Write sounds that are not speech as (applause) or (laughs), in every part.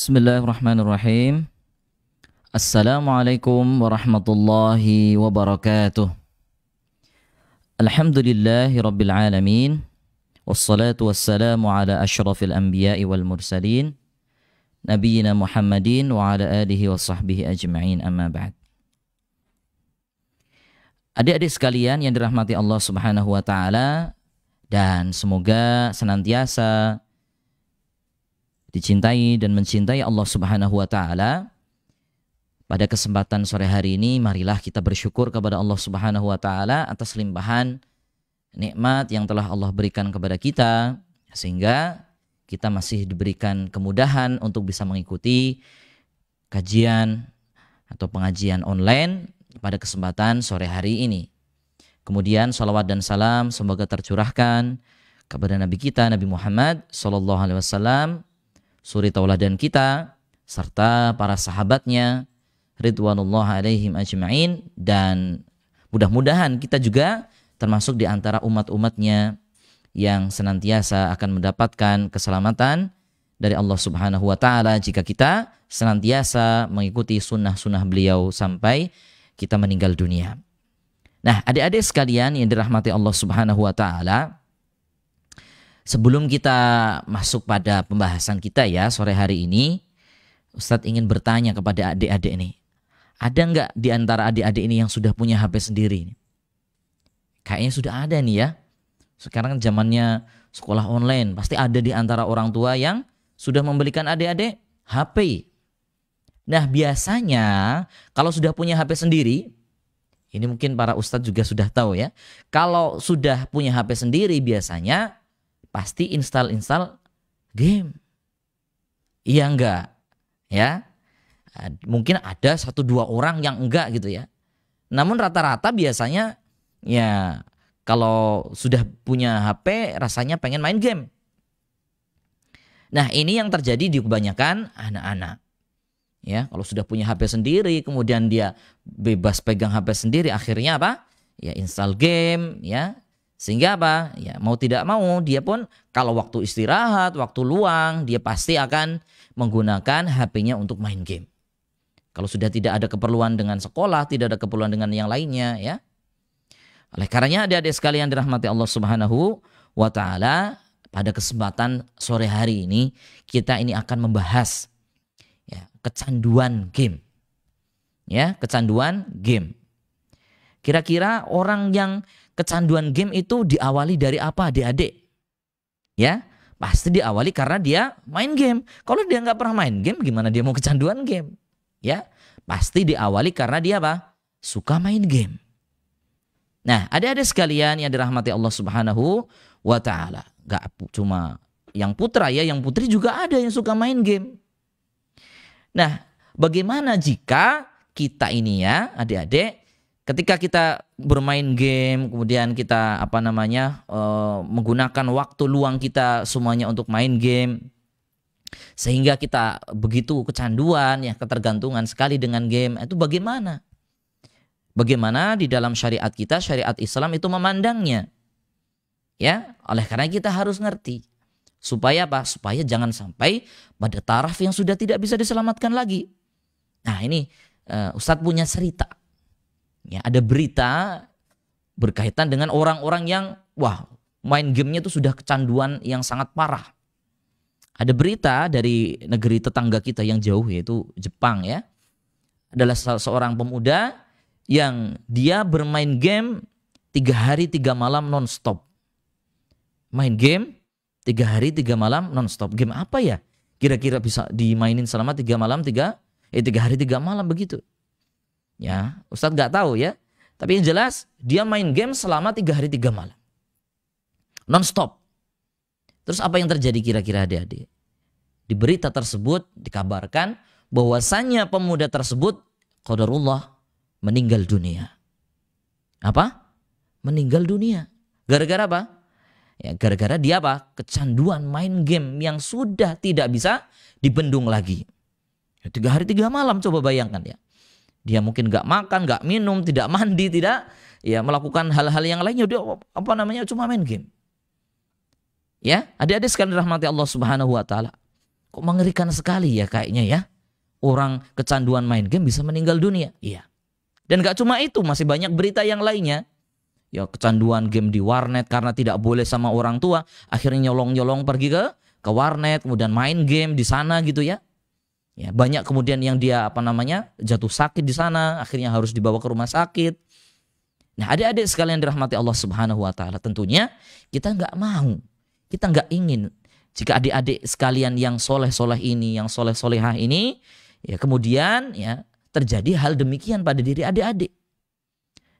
Bismillahirrahmanirrahim. Assalamualaikum warahmatullahi wabarakatuh. Alhamdulillahi rabbil alamin. Wassalatu wassalamu ala Muhammadin wa ala ajma'in amma ba'd. Adik-adik sekalian yang dirahmati Allah Subhanahu wa taala dan semoga senantiasa dicintai dan mencintai Allah Subhanahu wa taala. Pada kesempatan sore hari ini marilah kita bersyukur kepada Allah Subhanahu wa taala atas limpahan nikmat yang telah Allah berikan kepada kita sehingga kita masih diberikan kemudahan untuk bisa mengikuti kajian atau pengajian online pada kesempatan sore hari ini. Kemudian salawat dan salam semoga tercurahkan kepada Nabi kita Nabi Muhammad Sallallahu Alaihi Wasallam suri tauladan kita serta para sahabatnya ridwanullah alaihim ajma'in dan mudah-mudahan kita juga termasuk di antara umat-umatnya yang senantiasa akan mendapatkan keselamatan dari Allah Subhanahu wa taala jika kita senantiasa mengikuti sunnah-sunnah beliau sampai kita meninggal dunia. Nah, adik-adik sekalian yang dirahmati Allah Subhanahu wa taala, Sebelum kita masuk pada pembahasan kita ya sore hari ini, Ustadz ingin bertanya kepada adik-adik ini. Ada nggak di antara adik-adik ini yang sudah punya HP sendiri? Kayaknya sudah ada nih ya. Sekarang zamannya sekolah online, pasti ada di antara orang tua yang sudah membelikan adik-adik HP. Nah biasanya kalau sudah punya HP sendiri, ini mungkin para ustadz juga sudah tahu ya. Kalau sudah punya HP sendiri biasanya pasti install-install game. Iya enggak? Ya. Mungkin ada satu dua orang yang enggak gitu ya. Namun rata-rata biasanya ya kalau sudah punya HP rasanya pengen main game. Nah, ini yang terjadi di kebanyakan anak-anak. Ya, kalau sudah punya HP sendiri, kemudian dia bebas pegang HP sendiri, akhirnya apa? Ya install game, ya sehingga apa? Ya, mau tidak mau dia pun kalau waktu istirahat, waktu luang, dia pasti akan menggunakan HP-nya untuk main game. Kalau sudah tidak ada keperluan dengan sekolah, tidak ada keperluan dengan yang lainnya, ya. Oleh karenanya adik-adik sekalian dirahmati Allah Subhanahu wa taala, pada kesempatan sore hari ini kita ini akan membahas ya, kecanduan game. Ya, kecanduan game. Kira-kira orang yang kecanduan game itu diawali dari apa adik-adik? Ya, pasti diawali karena dia main game. Kalau dia nggak pernah main game, gimana dia mau kecanduan game? Ya, pasti diawali karena dia apa? Suka main game. Nah, ada-ada sekalian yang dirahmati Allah Subhanahu wa taala. Gak cuma yang putra ya, yang putri juga ada yang suka main game. Nah, bagaimana jika kita ini ya, adik-adik ketika kita bermain game kemudian kita apa namanya uh, menggunakan waktu luang kita semuanya untuk main game sehingga kita begitu kecanduan ya ketergantungan sekali dengan game itu bagaimana bagaimana di dalam syariat kita syariat Islam itu memandangnya ya oleh karena kita harus ngerti supaya apa supaya jangan sampai pada taraf yang sudah tidak bisa diselamatkan lagi nah ini uh, Ustadz punya cerita Ya, ada berita berkaitan dengan orang-orang yang wah main gamenya itu sudah kecanduan yang sangat parah. Ada berita dari negeri tetangga kita yang jauh yaitu Jepang ya. Adalah seorang pemuda yang dia bermain game tiga hari tiga malam nonstop. Main game tiga hari tiga malam nonstop. Game apa ya? Kira-kira bisa dimainin selama tiga malam tiga eh tiga hari tiga malam begitu. Ya, Ustadz nggak tahu ya. Tapi yang jelas dia main game selama tiga hari tiga malam. Non-stop. Terus apa yang terjadi kira-kira adik-adik? Di berita tersebut dikabarkan bahwasannya pemuda tersebut qadarullah meninggal dunia. Apa? Meninggal dunia. Gara-gara apa? Ya, gara-gara dia apa? Kecanduan main game yang sudah tidak bisa dibendung lagi. Ya, tiga hari tiga malam coba bayangkan ya. Dia mungkin nggak makan, nggak minum, tidak mandi, tidak ya melakukan hal-hal yang lainnya. Dia apa namanya cuma main game. Ya, adik-adik sekalian rahmati Allah Subhanahu wa taala. Kok mengerikan sekali ya kayaknya ya. Orang kecanduan main game bisa meninggal dunia. Iya. Dan gak cuma itu, masih banyak berita yang lainnya. Ya kecanduan game di warnet karena tidak boleh sama orang tua. Akhirnya nyolong-nyolong pergi ke ke warnet, kemudian main game di sana gitu ya. Ya, banyak kemudian yang dia apa namanya jatuh sakit di sana, akhirnya harus dibawa ke rumah sakit. Nah, adik-adik sekalian dirahmati Allah Subhanahu wa taala, tentunya kita nggak mau, kita nggak ingin jika adik-adik sekalian yang soleh-soleh ini, yang soleh-solehah ini, ya kemudian ya terjadi hal demikian pada diri adik-adik.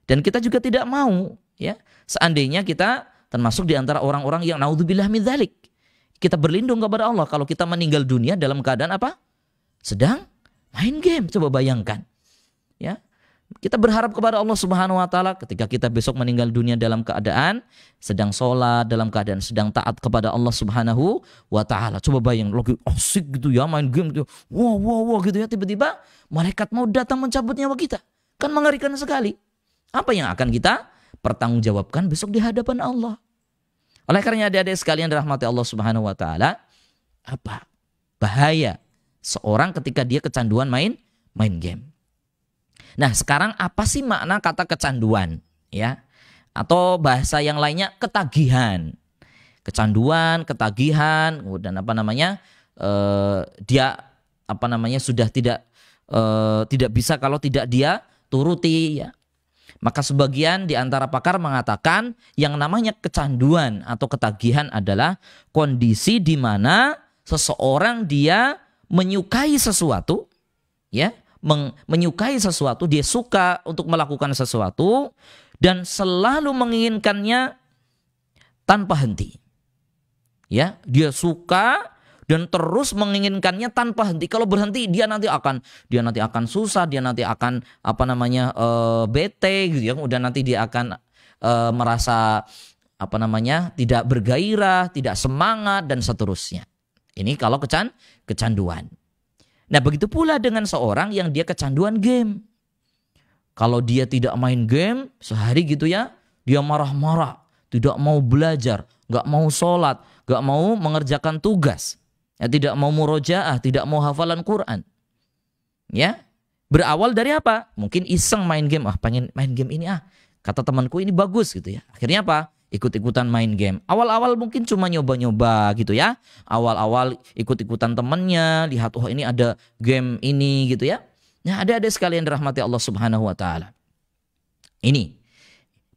Dan kita juga tidak mau ya seandainya kita termasuk di antara orang-orang yang naudzubillah min Kita berlindung kepada Allah kalau kita meninggal dunia dalam keadaan apa? sedang main game. Coba bayangkan. Ya. Kita berharap kepada Allah Subhanahu wa taala ketika kita besok meninggal dunia dalam keadaan sedang sholat, dalam keadaan sedang taat kepada Allah Subhanahu wa taala. Coba bayang lagi asik gitu ya main game gitu. Wow wow wow gitu ya tiba-tiba malaikat mau datang mencabut nyawa kita. Kan mengerikan sekali. Apa yang akan kita pertanggungjawabkan besok di hadapan Allah? Oleh karena adik-adik sekalian rahmati Allah Subhanahu wa taala, apa bahaya seorang ketika dia kecanduan main main game. Nah, sekarang apa sih makna kata kecanduan ya? Atau bahasa yang lainnya ketagihan. Kecanduan, ketagihan, dan apa namanya? Eh, dia apa namanya sudah tidak eh, tidak bisa kalau tidak dia turuti ya. Maka sebagian di antara pakar mengatakan yang namanya kecanduan atau ketagihan adalah kondisi di mana seseorang dia menyukai sesuatu, ya, men menyukai sesuatu, dia suka untuk melakukan sesuatu dan selalu menginginkannya tanpa henti. Ya, dia suka dan terus menginginkannya tanpa henti. Kalau berhenti dia nanti akan dia nanti akan susah, dia nanti akan apa namanya E, bete gitu ya. udah nanti dia akan e, merasa apa namanya tidak bergairah, tidak semangat dan seterusnya. Ini kalau kecan kecanduan. Nah, begitu pula dengan seorang yang dia kecanduan game. Kalau dia tidak main game sehari gitu ya, dia marah-marah, tidak mau belajar, nggak mau sholat, nggak mau mengerjakan tugas, ya, tidak mau murojaah, tidak mau hafalan Quran. Ya, berawal dari apa? Mungkin iseng main game, ah pengen main game ini ah, kata temanku ini bagus gitu ya. Akhirnya apa? ikut-ikutan main game. Awal-awal mungkin cuma nyoba-nyoba gitu ya. Awal-awal ikut-ikutan temennya, lihat oh ini ada game ini gitu ya. Nah ada-ada sekalian rahmati Allah subhanahu wa ta'ala. Ini,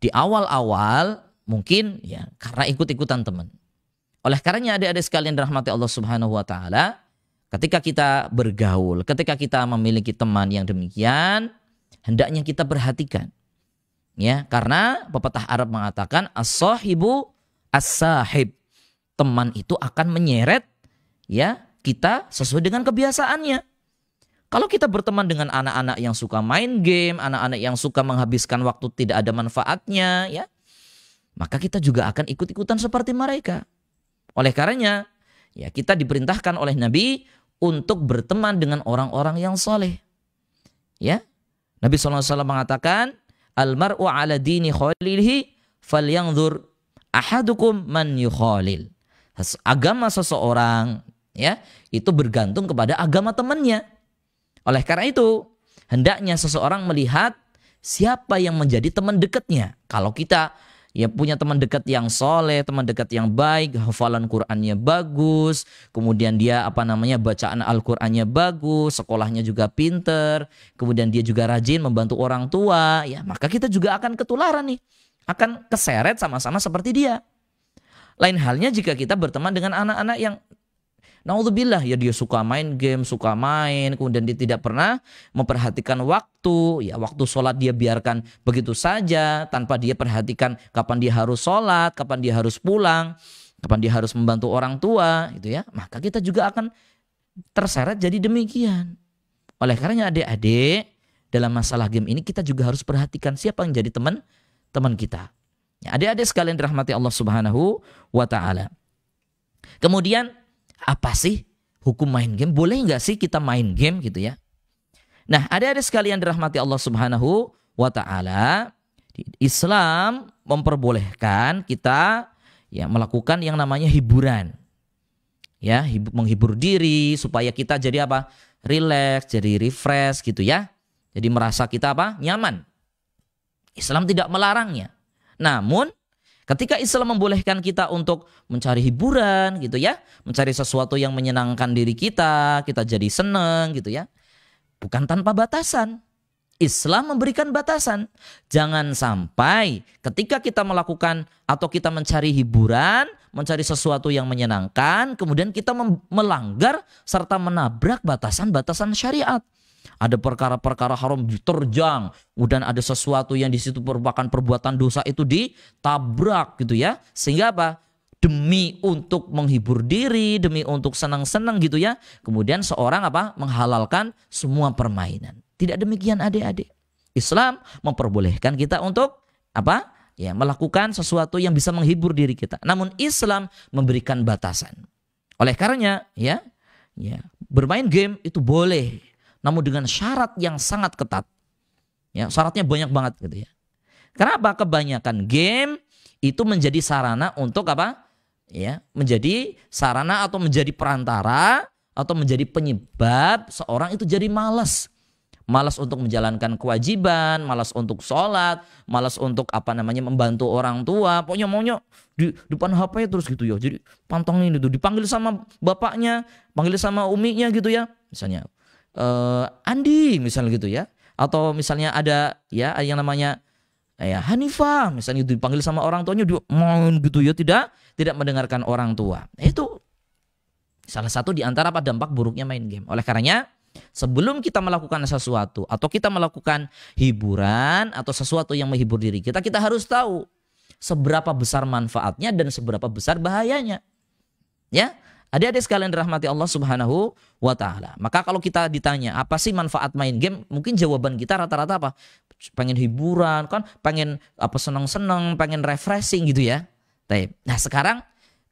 di awal-awal mungkin ya karena ikut-ikutan teman. Oleh karenanya ada-ada sekalian rahmati Allah subhanahu wa ta'ala. Ketika kita bergaul, ketika kita memiliki teman yang demikian, hendaknya kita perhatikan Ya, karena pepatah Arab mengatakan as-sahibu as-sahib. Teman itu akan menyeret ya kita sesuai dengan kebiasaannya. Kalau kita berteman dengan anak-anak yang suka main game, anak-anak yang suka menghabiskan waktu tidak ada manfaatnya, ya, maka kita juga akan ikut-ikutan seperti mereka. Oleh karenanya, ya kita diperintahkan oleh Nabi untuk berteman dengan orang-orang yang soleh. Ya, Nabi SAW mengatakan, al ala dini khalilihi falyanzur ahadukum man yukhalil. Agama seseorang ya itu bergantung kepada agama temannya. Oleh karena itu, hendaknya seseorang melihat siapa yang menjadi teman dekatnya. Kalau kita ya punya teman dekat yang soleh, teman dekat yang baik, hafalan Qurannya bagus, kemudian dia apa namanya bacaan Al-Qurannya bagus, sekolahnya juga pinter, kemudian dia juga rajin membantu orang tua, ya maka kita juga akan ketularan nih, akan keseret sama-sama seperti dia. Lain halnya jika kita berteman dengan anak-anak yang Naudzubillah ya dia suka main game, suka main, kemudian dia tidak pernah memperhatikan waktu. Ya waktu sholat dia biarkan begitu saja tanpa dia perhatikan kapan dia harus sholat, kapan dia harus pulang, kapan dia harus membantu orang tua, gitu ya. Maka kita juga akan terseret jadi demikian. Oleh karenanya adik-adik dalam masalah game ini kita juga harus perhatikan siapa yang jadi teman teman kita. Ya, adik-adik sekalian dirahmati Allah Subhanahu wa taala. Kemudian apa sih hukum main game? Boleh nggak sih kita main game gitu ya? Nah, ada-ada sekalian dirahmati Allah Subhanahu wa taala, Islam memperbolehkan kita ya melakukan yang namanya hiburan. Ya, menghibur diri supaya kita jadi apa? Relax, jadi refresh gitu ya. Jadi merasa kita apa? nyaman. Islam tidak melarangnya. Namun Ketika Islam membolehkan kita untuk mencari hiburan gitu ya, mencari sesuatu yang menyenangkan diri kita, kita jadi seneng gitu ya. Bukan tanpa batasan. Islam memberikan batasan. Jangan sampai ketika kita melakukan atau kita mencari hiburan, mencari sesuatu yang menyenangkan, kemudian kita melanggar serta menabrak batasan-batasan syariat ada perkara-perkara haram diterjang, kemudian ada sesuatu yang di situ merupakan perbuatan dosa itu ditabrak gitu ya. Sehingga apa? Demi untuk menghibur diri, demi untuk senang-senang gitu ya. Kemudian seorang apa? menghalalkan semua permainan. Tidak demikian adik-adik. Islam memperbolehkan kita untuk apa? Ya, melakukan sesuatu yang bisa menghibur diri kita. Namun Islam memberikan batasan. Oleh karenanya, ya, ya, bermain game itu boleh namun dengan syarat yang sangat ketat. Ya, syaratnya banyak banget gitu ya. Kenapa kebanyakan game itu menjadi sarana untuk apa? Ya, menjadi sarana atau menjadi perantara atau menjadi penyebab seorang itu jadi malas. Malas untuk menjalankan kewajiban, malas untuk sholat, malas untuk apa namanya membantu orang tua. Pokoknya maunya di depan HP terus gitu ya. Jadi ini tuh dipanggil sama bapaknya, panggil sama uminya gitu ya. Misalnya uh, Andi misalnya gitu ya atau misalnya ada ya yang namanya ya Hanifah misalnya gitu, dipanggil sama orang tuanya mohon mau gitu ya tidak tidak mendengarkan orang tua itu salah satu di antara apa dampak buruknya main game oleh karenanya sebelum kita melakukan sesuatu atau kita melakukan hiburan atau sesuatu yang menghibur diri kita kita harus tahu seberapa besar manfaatnya dan seberapa besar bahayanya ya Adik-adik sekalian dirahmati Allah Subhanahu wa taala. Maka kalau kita ditanya apa sih manfaat main game, mungkin jawaban kita rata-rata apa? Pengen hiburan, kan pengen apa senang-senang, pengen refreshing gitu ya. Nah, sekarang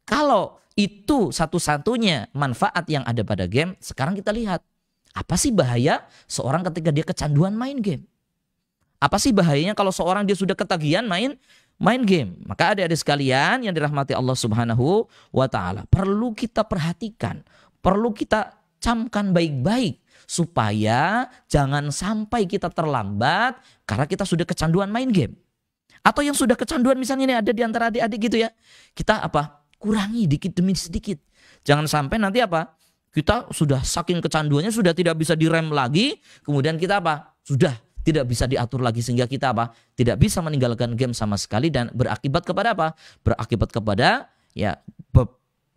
kalau itu satu-satunya manfaat yang ada pada game, sekarang kita lihat apa sih bahaya seorang ketika dia kecanduan main game? Apa sih bahayanya kalau seorang dia sudah ketagihan main main game. Maka ada-ada sekalian yang dirahmati Allah Subhanahu wa taala, perlu kita perhatikan, perlu kita camkan baik-baik supaya jangan sampai kita terlambat karena kita sudah kecanduan main game. Atau yang sudah kecanduan misalnya ini ada di antara adik-adik gitu ya. Kita apa? Kurangi dikit demi sedikit. Jangan sampai nanti apa? Kita sudah saking kecanduannya sudah tidak bisa direm lagi, kemudian kita apa? Sudah tidak bisa diatur lagi sehingga kita apa? Tidak bisa meninggalkan game sama sekali dan berakibat kepada apa? Berakibat kepada ya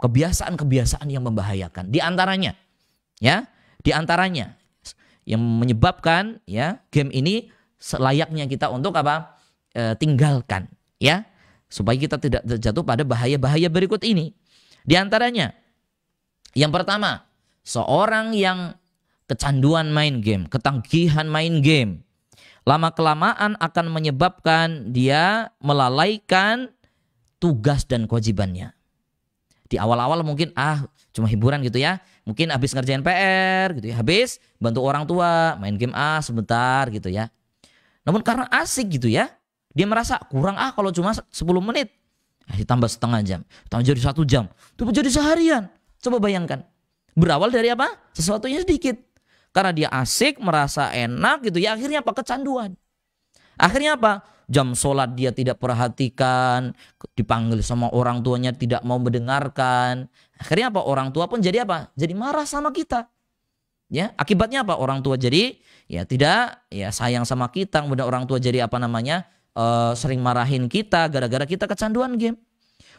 kebiasaan-kebiasaan yang membahayakan. Di antaranya ya, di antaranya yang menyebabkan ya game ini selayaknya kita untuk apa? E, tinggalkan ya supaya kita tidak terjatuh pada bahaya-bahaya berikut ini. Di antaranya yang pertama, seorang yang kecanduan main game, ketanggihan main game, lama-kelamaan akan menyebabkan dia melalaikan tugas dan kewajibannya. Di awal-awal mungkin ah cuma hiburan gitu ya. Mungkin habis ngerjain PR gitu ya, habis bantu orang tua, main game ah sebentar gitu ya. Namun karena asik gitu ya, dia merasa kurang ah kalau cuma 10 menit. Nah, ditambah setengah jam, tambah jadi satu jam, itu jadi seharian. Coba bayangkan. Berawal dari apa? Sesuatunya sedikit. Karena dia asik, merasa enak gitu ya akhirnya apa? Kecanduan. Akhirnya apa? Jam sholat dia tidak perhatikan, dipanggil sama orang tuanya tidak mau mendengarkan. Akhirnya apa? Orang tua pun jadi apa? Jadi marah sama kita. Ya, akibatnya apa? Orang tua jadi ya tidak ya sayang sama kita, kemudian orang tua jadi apa namanya? Uh, sering marahin kita gara-gara kita kecanduan game.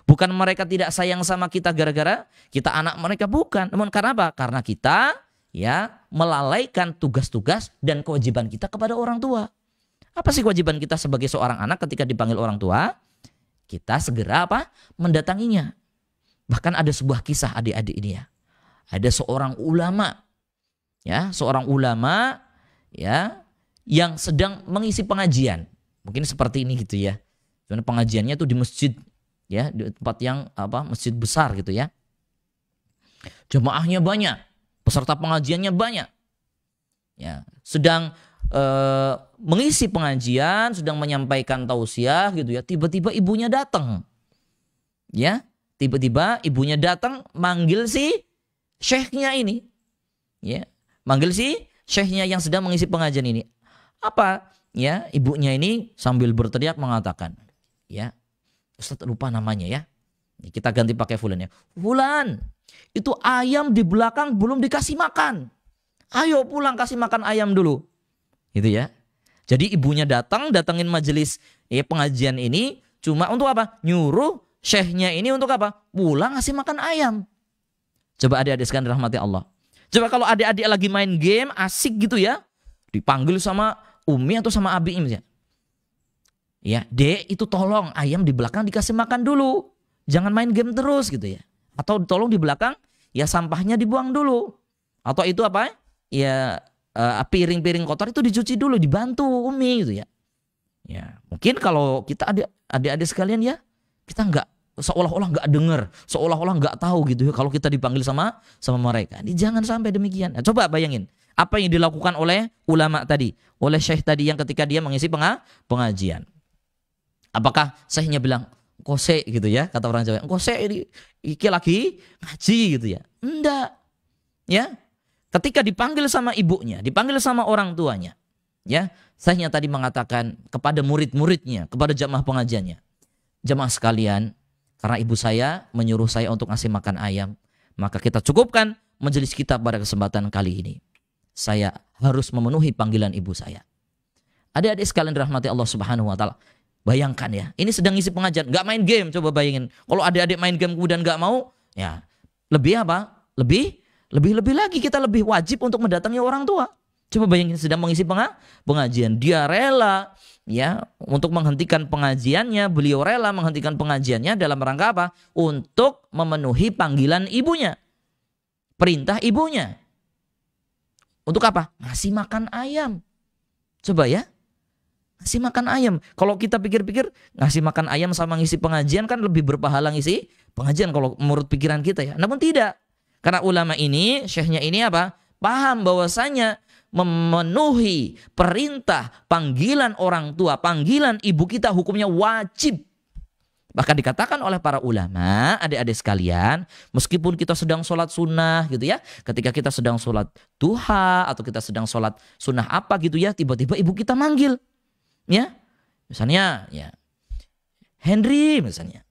Bukan mereka tidak sayang sama kita gara-gara kita anak mereka bukan. Namun karena apa? Karena kita ya melalaikan tugas-tugas dan kewajiban kita kepada orang tua. Apa sih kewajiban kita sebagai seorang anak ketika dipanggil orang tua? Kita segera apa? Mendatanginya. Bahkan ada sebuah kisah adik-adik ini ya. Ada seorang ulama ya, seorang ulama ya yang sedang mengisi pengajian. Mungkin seperti ini gitu ya. Cuman pengajiannya tuh di masjid ya, di tempat yang apa? masjid besar gitu ya. Jemaahnya banyak Peserta pengajiannya banyak. Ya, sedang e, mengisi pengajian, sedang menyampaikan tausiah gitu ya. Tiba-tiba ibunya datang. Ya, tiba-tiba ibunya datang manggil si syekhnya ini. Ya, manggil si syekhnya yang sedang mengisi pengajian ini. Apa? Ya, ibunya ini sambil berteriak mengatakan, ya, Ustaz lupa namanya ya Ya, kita ganti pakai Fulan ya. Fulan, itu ayam di belakang belum dikasih makan. Ayo pulang kasih makan ayam dulu. Gitu ya. Jadi ibunya datang, datangin majelis ya, pengajian ini cuma untuk apa? Nyuruh syekhnya ini untuk apa? Pulang kasih makan ayam. Coba adik-adik sekalian rahmati Allah. Coba kalau adik-adik lagi main game, asik gitu ya. Dipanggil sama Umi atau sama Abi misalnya. Ya, Dek itu tolong ayam di belakang dikasih makan dulu. Jangan main game terus gitu ya. Atau tolong di belakang ya sampahnya dibuang dulu. Atau itu apa? Ya eh, piring-piring kotor itu dicuci dulu, dibantu Umi gitu ya. Ya, mungkin kalau kita ada adik-adik sekalian ya, kita nggak seolah-olah nggak dengar, seolah-olah nggak tahu gitu ya kalau kita dipanggil sama sama mereka. Ini jangan sampai demikian. Nah, coba bayangin apa yang dilakukan oleh ulama tadi, oleh syekh tadi yang ketika dia mengisi pengajian. Apakah syekhnya bilang, Kosek gitu ya kata orang Jawa Kosek ini iki lagi ngaji gitu ya enggak ya ketika dipanggil sama ibunya dipanggil sama orang tuanya ya Saya tadi mengatakan kepada murid-muridnya kepada jamaah pengajiannya jamaah sekalian karena ibu saya menyuruh saya untuk ngasih makan ayam maka kita cukupkan majelis kita pada kesempatan kali ini saya harus memenuhi panggilan ibu saya adik-adik sekalian rahmati Allah Subhanahu wa taala. Bayangkan ya, ini sedang isi pengajian, nggak main game, coba bayangin. Kalau adik-adik main game kemudian nggak mau, ya lebih apa? Lebih, lebih lebih lagi kita lebih wajib untuk mendatangi orang tua. Coba bayangin sedang mengisi pengajian, dia rela ya untuk menghentikan pengajiannya, beliau rela menghentikan pengajiannya dalam rangka apa? Untuk memenuhi panggilan ibunya, perintah ibunya. Untuk apa? Ngasih makan ayam. Coba ya, ngasih makan ayam. Kalau kita pikir-pikir ngasih makan ayam sama ngisi pengajian kan lebih berpahala ngisi pengajian kalau menurut pikiran kita ya. Namun tidak. Karena ulama ini, syekhnya ini apa? Paham bahwasanya memenuhi perintah panggilan orang tua, panggilan ibu kita hukumnya wajib. Bahkan dikatakan oleh para ulama, adik-adik sekalian, meskipun kita sedang sholat sunnah gitu ya, ketika kita sedang sholat duha atau kita sedang sholat sunnah apa gitu ya, tiba-tiba ibu kita manggil, Ya, misalnya ya Henry misalnya.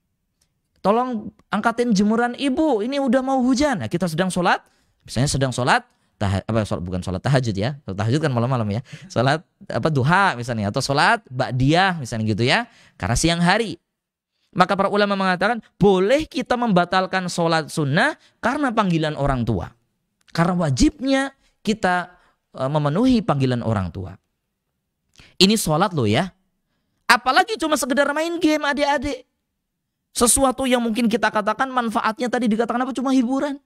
Tolong angkatin jemuran ibu, ini udah mau hujan. Nah, kita sedang sholat, misalnya sedang sholat, apa sholat, bukan sholat tahajud ya, sholat tahajud kan malam-malam ya, sholat apa duha misalnya atau sholat ba'diyah misalnya gitu ya, karena siang hari. Maka para ulama mengatakan boleh kita membatalkan sholat sunnah karena panggilan orang tua, karena wajibnya kita e, memenuhi panggilan orang tua. Ini sholat loh ya. Apalagi cuma sekedar main game adik-adik. Sesuatu yang mungkin kita katakan manfaatnya tadi dikatakan apa cuma hiburan.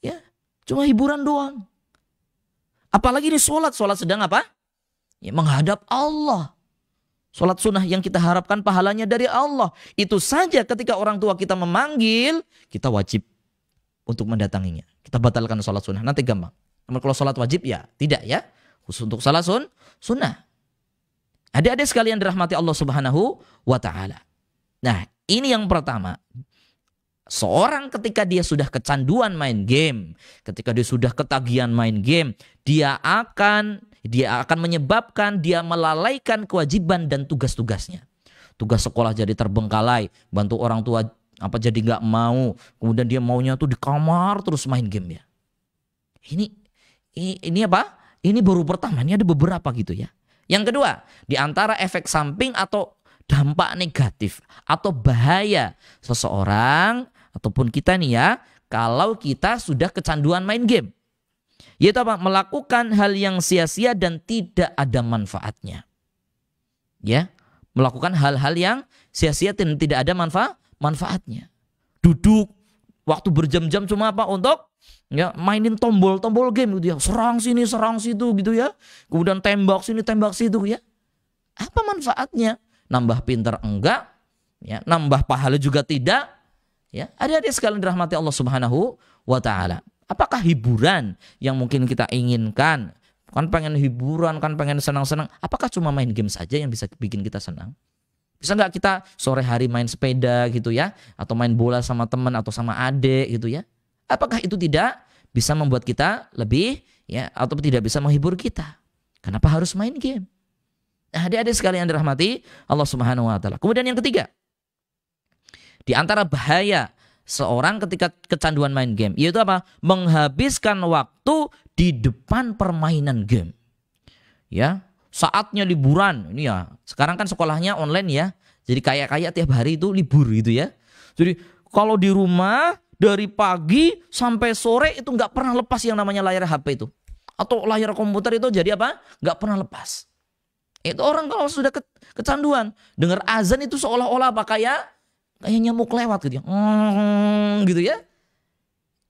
Ya, cuma hiburan doang. Apalagi ini sholat, sholat sedang apa? Ya, menghadap Allah. Sholat sunnah yang kita harapkan pahalanya dari Allah. Itu saja ketika orang tua kita memanggil, kita wajib untuk mendatanginya. Kita batalkan sholat sunnah, nanti gampang. Namun kalau sholat wajib ya tidak ya. Khusus untuk sholat sunnah. Adik-adik sekalian dirahmati Allah Subhanahu wa taala. Nah, ini yang pertama. Seorang ketika dia sudah kecanduan main game, ketika dia sudah ketagihan main game, dia akan dia akan menyebabkan dia melalaikan kewajiban dan tugas-tugasnya. Tugas sekolah jadi terbengkalai, bantu orang tua apa jadi nggak mau, kemudian dia maunya tuh di kamar terus main game ya. Ini ini, apa? Ini baru pertama, ini ada beberapa gitu ya. Yang kedua, di antara efek samping atau dampak negatif atau bahaya seseorang ataupun kita nih ya, kalau kita sudah kecanduan main game. Yaitu apa? Melakukan hal yang sia-sia dan tidak ada manfaatnya. Ya, melakukan hal-hal yang sia-sia dan tidak ada manfa manfaatnya. Duduk Waktu berjam-jam cuma apa untuk ya mainin tombol-tombol game gitu ya. Serang sini, serang situ gitu ya. Kemudian tembak sini, tembak situ ya. Apa manfaatnya? Nambah pinter enggak? Ya, nambah pahala juga tidak. Ya, ada-ada sekalian dirahmati Allah Subhanahu wa taala. Apakah hiburan yang mungkin kita inginkan? Kan pengen hiburan, kan pengen senang-senang. Apakah cuma main game saja yang bisa bikin kita senang? Bisa nggak kita sore hari main sepeda gitu ya, atau main bola sama teman atau sama adik gitu ya? Apakah itu tidak bisa membuat kita lebih ya atau tidak bisa menghibur kita? Kenapa harus main game? Nah, adik-adik sekalian dirahmati Allah Subhanahu wa taala. Kemudian yang ketiga, di antara bahaya seorang ketika kecanduan main game. Yaitu apa? Menghabiskan waktu di depan permainan game. Ya, saatnya liburan. Ini ya, sekarang kan sekolahnya online ya. Jadi kayak kayak tiap hari itu libur gitu ya. Jadi kalau di rumah dari pagi sampai sore itu nggak pernah lepas yang namanya layar HP itu. Atau layar komputer itu jadi apa? Nggak pernah lepas. Itu orang kalau sudah ke, kecanduan. Dengar azan itu seolah-olah apa? Kayak, kayak nyamuk lewat gitu ya. Hmm, gitu ya.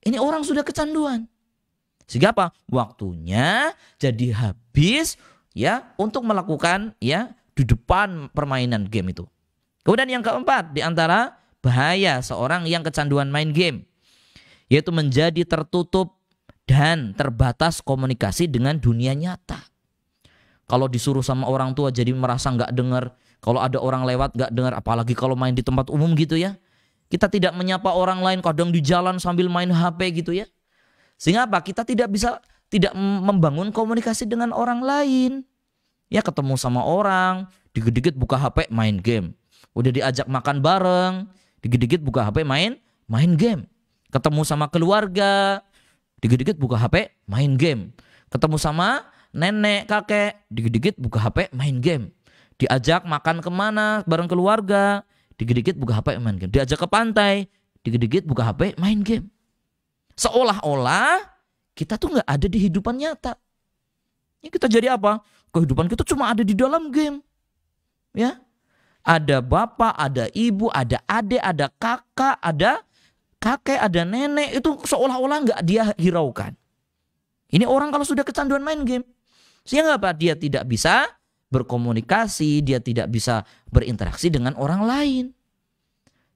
Ini orang sudah kecanduan. Sehingga apa? Waktunya jadi habis ya untuk melakukan ya di depan permainan game itu. Kemudian yang keempat di antara bahaya seorang yang kecanduan main game yaitu menjadi tertutup dan terbatas komunikasi dengan dunia nyata. Kalau disuruh sama orang tua jadi merasa nggak dengar, kalau ada orang lewat nggak dengar, apalagi kalau main di tempat umum gitu ya. Kita tidak menyapa orang lain, kadang di jalan sambil main HP gitu ya. Sehingga apa? Kita tidak bisa tidak membangun komunikasi dengan orang lain. Ya ketemu sama orang, digigit-gigit buka HP main game. Udah diajak makan bareng, digigit-gigit buka HP main main game. Ketemu sama keluarga, digigit-gigit buka HP main game. Ketemu sama nenek, kakek, digigit-gigit buka HP main game. Diajak makan kemana bareng keluarga, digigit-gigit buka HP main game. Diajak ke pantai, digigit-gigit buka HP main game. Seolah-olah kita tuh nggak ada di hidupan nyata. ini ya, kita jadi apa? Kehidupan kita cuma ada di dalam game. Ya, ada bapak, ada ibu, ada adik, ada kakak, ada kakek, ada nenek. Itu seolah-olah nggak dia hiraukan. Ini orang kalau sudah kecanduan main game. Sehingga apa? Dia tidak bisa berkomunikasi, dia tidak bisa berinteraksi dengan orang lain.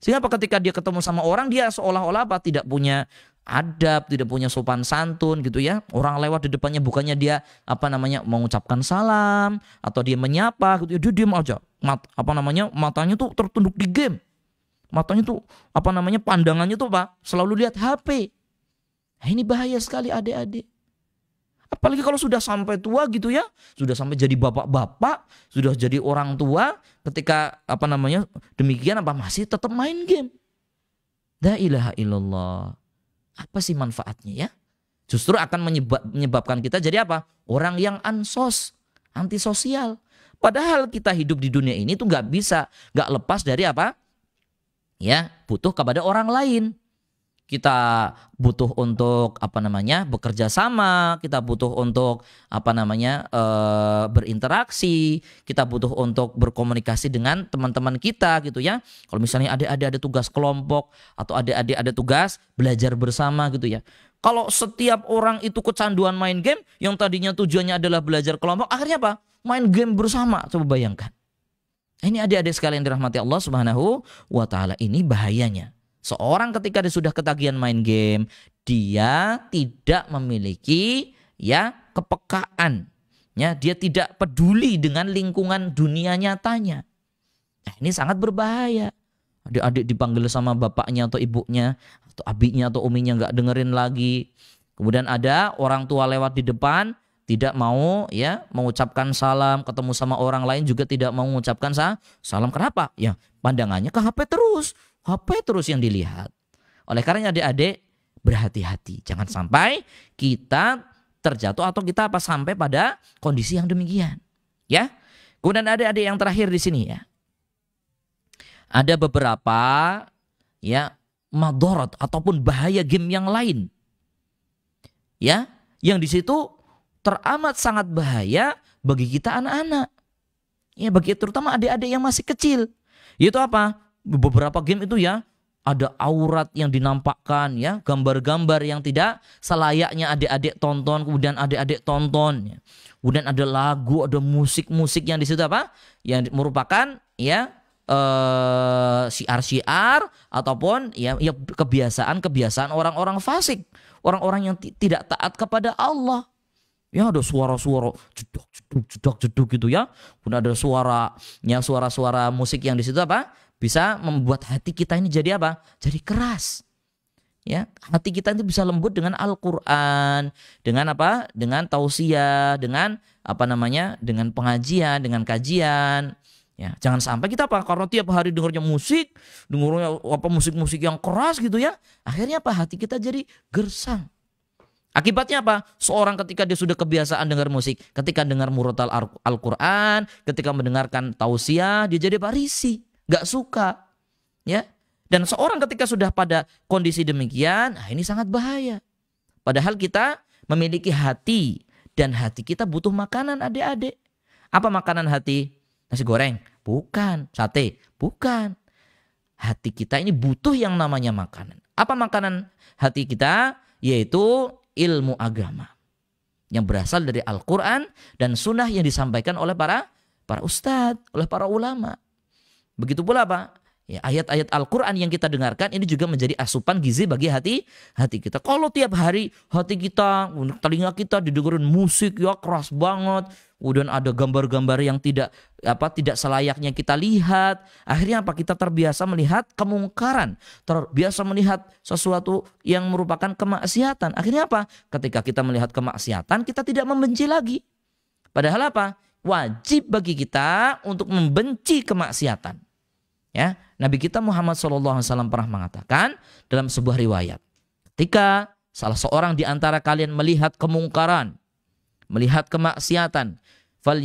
Sehingga apa ketika dia ketemu sama orang, dia seolah-olah apa tidak punya adab, tidak punya sopan santun gitu ya. Orang lewat di depannya bukannya dia apa namanya mengucapkan salam atau dia menyapa gitu ya, dia diam aja. Mat, apa namanya matanya tuh tertunduk di game. Matanya tuh apa namanya pandangannya tuh Pak selalu lihat HP. Nah, ini bahaya sekali adik-adik. Apalagi kalau sudah sampai tua gitu ya, sudah sampai jadi bapak-bapak, sudah jadi orang tua, ketika apa namanya demikian apa masih tetap main game. La ilaha illallah. Apa sih manfaatnya ya? Justru akan menyebab, menyebabkan kita jadi apa? Orang yang ansos, antisosial. Padahal kita hidup di dunia ini tuh nggak bisa, nggak lepas dari apa? Ya, butuh kepada orang lain kita butuh untuk apa namanya bekerja sama, kita butuh untuk apa namanya e, berinteraksi, kita butuh untuk berkomunikasi dengan teman-teman kita gitu ya. Kalau misalnya ada ada ada tugas kelompok atau ada ada ada tugas belajar bersama gitu ya. Kalau setiap orang itu kecanduan main game, yang tadinya tujuannya adalah belajar kelompok, akhirnya apa? Main game bersama. Coba bayangkan. Ini adik-adik sekalian dirahmati Allah Subhanahu wa taala. Ini bahayanya. Seorang ketika dia sudah ketagihan main game, dia tidak memiliki ya kepekaan. Ya, dia tidak peduli dengan lingkungan dunia nyatanya. Nah, ini sangat berbahaya. Adik-adik dipanggil sama bapaknya atau ibunya atau abinya atau uminya nggak dengerin lagi. Kemudian ada orang tua lewat di depan, tidak mau ya mengucapkan salam ketemu sama orang lain juga tidak mau mengucapkan salam kenapa ya pandangannya ke HP terus HP terus yang dilihat. Oleh karena adik-adik berhati-hati. Jangan sampai kita terjatuh atau kita apa sampai pada kondisi yang demikian. Ya. Kemudian adik-adik yang terakhir di sini ya. Ada beberapa ya madorot ataupun bahaya game yang lain. Ya, yang di situ teramat sangat bahaya bagi kita anak-anak. Ya, bagi terutama adik-adik yang masih kecil. Yaitu apa? beberapa game itu ya ada aurat yang dinampakkan ya, gambar-gambar yang tidak selayaknya adik-adik tonton, kemudian adik-adik tonton. Ya. Kemudian ada lagu, ada musik-musik yang di situ apa? Yang merupakan ya eh, siar-siar uh, ataupun ya ya kebiasaan-kebiasaan orang-orang fasik, orang-orang yang tidak taat kepada Allah. Ya ada suara-suara jeduk jeduk jeduk jeduk gitu ya. pun ada suara ya suara-suara musik yang di situ apa? bisa membuat hati kita ini jadi apa? Jadi keras. Ya, hati kita itu bisa lembut dengan Al-Qur'an, dengan apa? Dengan tausiah, dengan apa namanya? Dengan pengajian, dengan kajian. Ya, jangan sampai kita apa? Karena tiap hari dengarnya musik, dengarnya apa musik-musik yang keras gitu ya. Akhirnya apa? Hati kita jadi gersang. Akibatnya apa? Seorang ketika dia sudah kebiasaan dengar musik, ketika dengar murotal Al-Quran, ketika mendengarkan tausiah, dia jadi parisi gak suka, ya. Dan seorang ketika sudah pada kondisi demikian, nah ini sangat bahaya. Padahal kita memiliki hati dan hati kita butuh makanan adik-adik. Apa makanan hati? Nasi goreng? Bukan. Sate? Bukan. Hati kita ini butuh yang namanya makanan. Apa makanan hati kita? Yaitu ilmu agama. Yang berasal dari Al-Quran dan sunnah yang disampaikan oleh para para ustadz, oleh para ulama. Begitu pula apa? Ya, ayat-ayat Al-Quran yang kita dengarkan ini juga menjadi asupan gizi bagi hati hati kita. Kalau tiap hari hati kita, telinga kita didengarkan musik ya keras banget, kemudian ada gambar-gambar yang tidak apa tidak selayaknya kita lihat, akhirnya apa kita terbiasa melihat kemungkaran, terbiasa melihat sesuatu yang merupakan kemaksiatan. Akhirnya apa? Ketika kita melihat kemaksiatan, kita tidak membenci lagi. Padahal apa? Wajib bagi kita untuk membenci kemaksiatan. Ya, Nabi kita Muhammad SAW pernah mengatakan dalam sebuah riwayat, ketika salah seorang di antara kalian melihat kemungkaran, melihat kemaksiatan, fal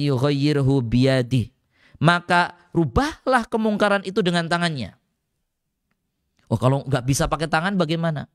biyadi, maka rubahlah kemungkaran itu dengan tangannya. Oh, kalau nggak bisa pakai tangan bagaimana?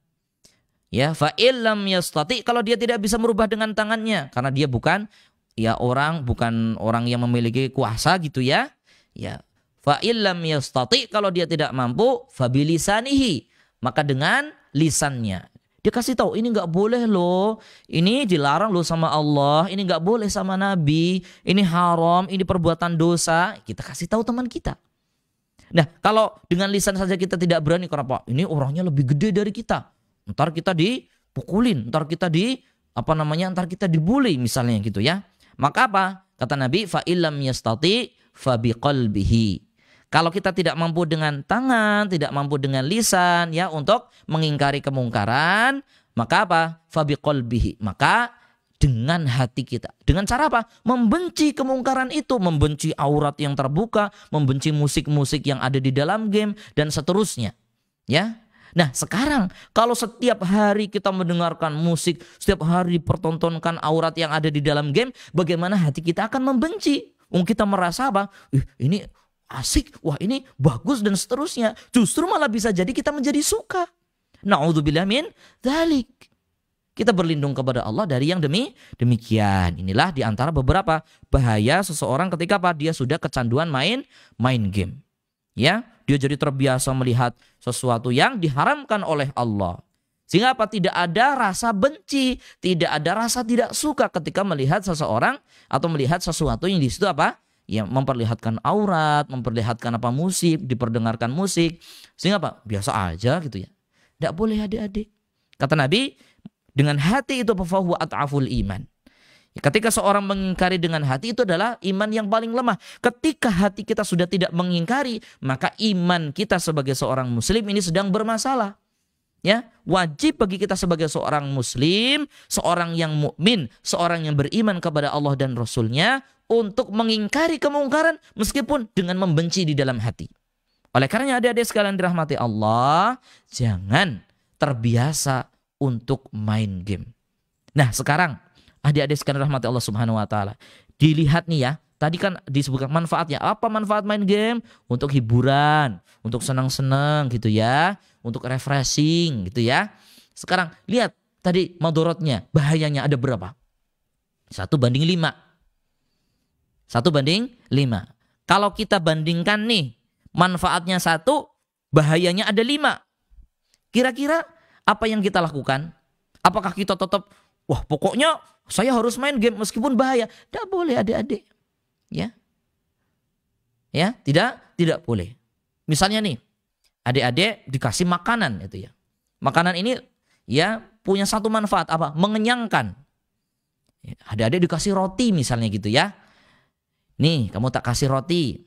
Ya, fa'ilam yastati kalau dia tidak bisa merubah dengan tangannya karena dia bukan ya orang bukan orang yang memiliki kuasa gitu ya. Ya, Fa illam yastati kalau dia tidak mampu fabilisanihi maka dengan lisannya. Dia kasih tahu ini nggak boleh loh, ini dilarang loh sama Allah, ini nggak boleh sama Nabi, ini haram, ini perbuatan dosa. Kita kasih tahu teman kita. Nah kalau dengan lisan saja kita tidak berani kenapa? Ini orangnya lebih gede dari kita. Ntar kita dipukulin, ntar kita di apa namanya, ntar kita dibully misalnya gitu ya. Maka apa? Kata Nabi, fa illam yastati fa biqalbihi kalau kita tidak mampu dengan tangan, tidak mampu dengan lisan ya untuk mengingkari kemungkaran, maka apa? Fabiqolbihi. Maka dengan hati kita. Dengan cara apa? Membenci kemungkaran itu, membenci aurat yang terbuka, membenci musik-musik yang ada di dalam game dan seterusnya. Ya. Nah, sekarang kalau setiap hari kita mendengarkan musik, setiap hari dipertontonkan aurat yang ada di dalam game, bagaimana hati kita akan membenci? Um, kita merasa apa? Ih, ini asik, wah ini bagus dan seterusnya. Justru malah bisa jadi kita menjadi suka. Na'udzubillah min dalik Kita berlindung kepada Allah dari yang demi demikian. Inilah di antara beberapa bahaya seseorang ketika apa? Dia sudah kecanduan main main game. Ya, dia jadi terbiasa melihat sesuatu yang diharamkan oleh Allah. Sehingga apa? Tidak ada rasa benci, tidak ada rasa tidak suka ketika melihat seseorang atau melihat sesuatu yang di situ apa? ya memperlihatkan aurat, memperlihatkan apa musik, diperdengarkan musik. Sehingga apa? Biasa aja gitu ya. Tidak boleh adik-adik. Kata Nabi, dengan hati itu fahuwa at'aful iman. Ya, ketika seorang mengingkari dengan hati itu adalah iman yang paling lemah. Ketika hati kita sudah tidak mengingkari, maka iman kita sebagai seorang muslim ini sedang bermasalah ya wajib bagi kita sebagai seorang muslim, seorang yang mukmin, seorang yang beriman kepada Allah dan Rasulnya untuk mengingkari kemungkaran meskipun dengan membenci di dalam hati. Oleh karenanya adik-adik sekalian dirahmati Allah, jangan terbiasa untuk main game. Nah sekarang adik-adik sekalian dirahmati Allah subhanahu wa ta'ala. Dilihat nih ya, tadi kan disebutkan manfaatnya. Apa manfaat main game? Untuk hiburan, untuk senang-senang gitu ya untuk refreshing gitu ya. Sekarang lihat tadi madorotnya, bahayanya ada berapa? Satu banding lima. Satu banding lima. Kalau kita bandingkan nih, manfaatnya satu, bahayanya ada lima. Kira-kira apa yang kita lakukan? Apakah kita tetap, wah pokoknya saya harus main game meskipun bahaya. Tidak boleh adik-adik. Ya, ya tidak tidak boleh. Misalnya nih, adik-adik dikasih makanan itu ya. Makanan ini ya punya satu manfaat apa? Mengenyangkan. Ya, adik-adik dikasih roti misalnya gitu ya. Nih, kamu tak kasih roti.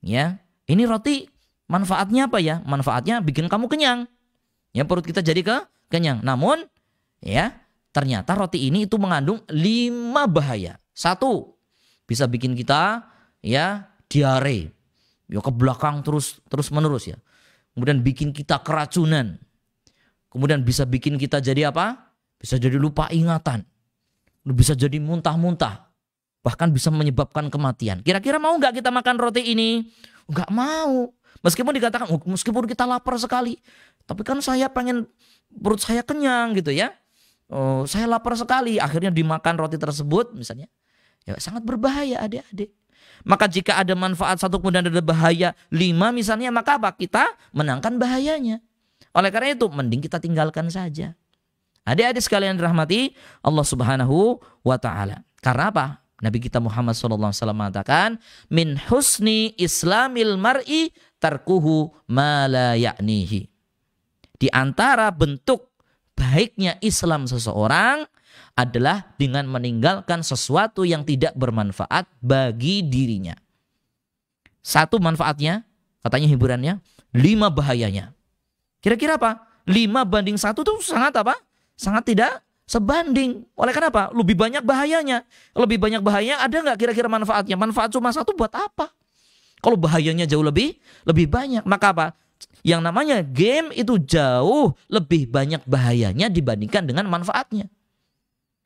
Ya. Ini roti manfaatnya apa ya? Manfaatnya bikin kamu kenyang. Ya, perut kita jadi ke kenyang. Namun ya, ternyata roti ini itu mengandung lima bahaya. Satu, bisa bikin kita ya diare. Ya ke belakang terus terus menerus ya kemudian bikin kita keracunan, kemudian bisa bikin kita jadi apa? Bisa jadi lupa ingatan, bisa jadi muntah-muntah, bahkan bisa menyebabkan kematian. Kira-kira mau nggak kita makan roti ini? Nggak mau. Meskipun dikatakan, oh, meskipun kita lapar sekali, tapi kan saya pengen perut saya kenyang gitu ya. Oh, saya lapar sekali, akhirnya dimakan roti tersebut misalnya. Ya sangat berbahaya adik-adik. Maka jika ada manfaat satu kemudian ada bahaya lima misalnya, maka apa? Kita menangkan bahayanya. Oleh karena itu, mending kita tinggalkan saja. Adik-adik sekalian dirahmati Allah Subhanahu wa taala. Karena apa? Nabi kita Muhammad SAW mengatakan, "Min husni islamil mar'i tarkuhu ma la ya'nihi." Di antara bentuk baiknya Islam seseorang adalah dengan meninggalkan sesuatu yang tidak bermanfaat bagi dirinya. Satu manfaatnya, katanya hiburannya, lima bahayanya. Kira-kira apa? Lima banding satu itu sangat apa? Sangat tidak sebanding. Oleh karena apa? Lebih banyak bahayanya. Lebih banyak bahayanya ada nggak kira-kira manfaatnya? Manfaat cuma satu buat apa? Kalau bahayanya jauh lebih, lebih banyak. Maka apa? Yang namanya game itu jauh lebih banyak bahayanya dibandingkan dengan manfaatnya.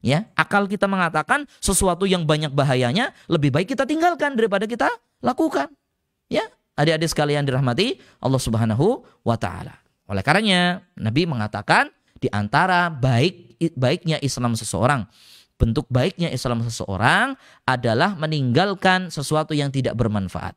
Ya, akal kita mengatakan sesuatu yang banyak bahayanya lebih baik kita tinggalkan daripada kita lakukan. Ya, adik-adik sekalian dirahmati Allah Subhanahu wa taala. Oleh karenanya Nabi mengatakan di antara baik baiknya Islam seseorang bentuk baiknya Islam seseorang adalah meninggalkan sesuatu yang tidak bermanfaat.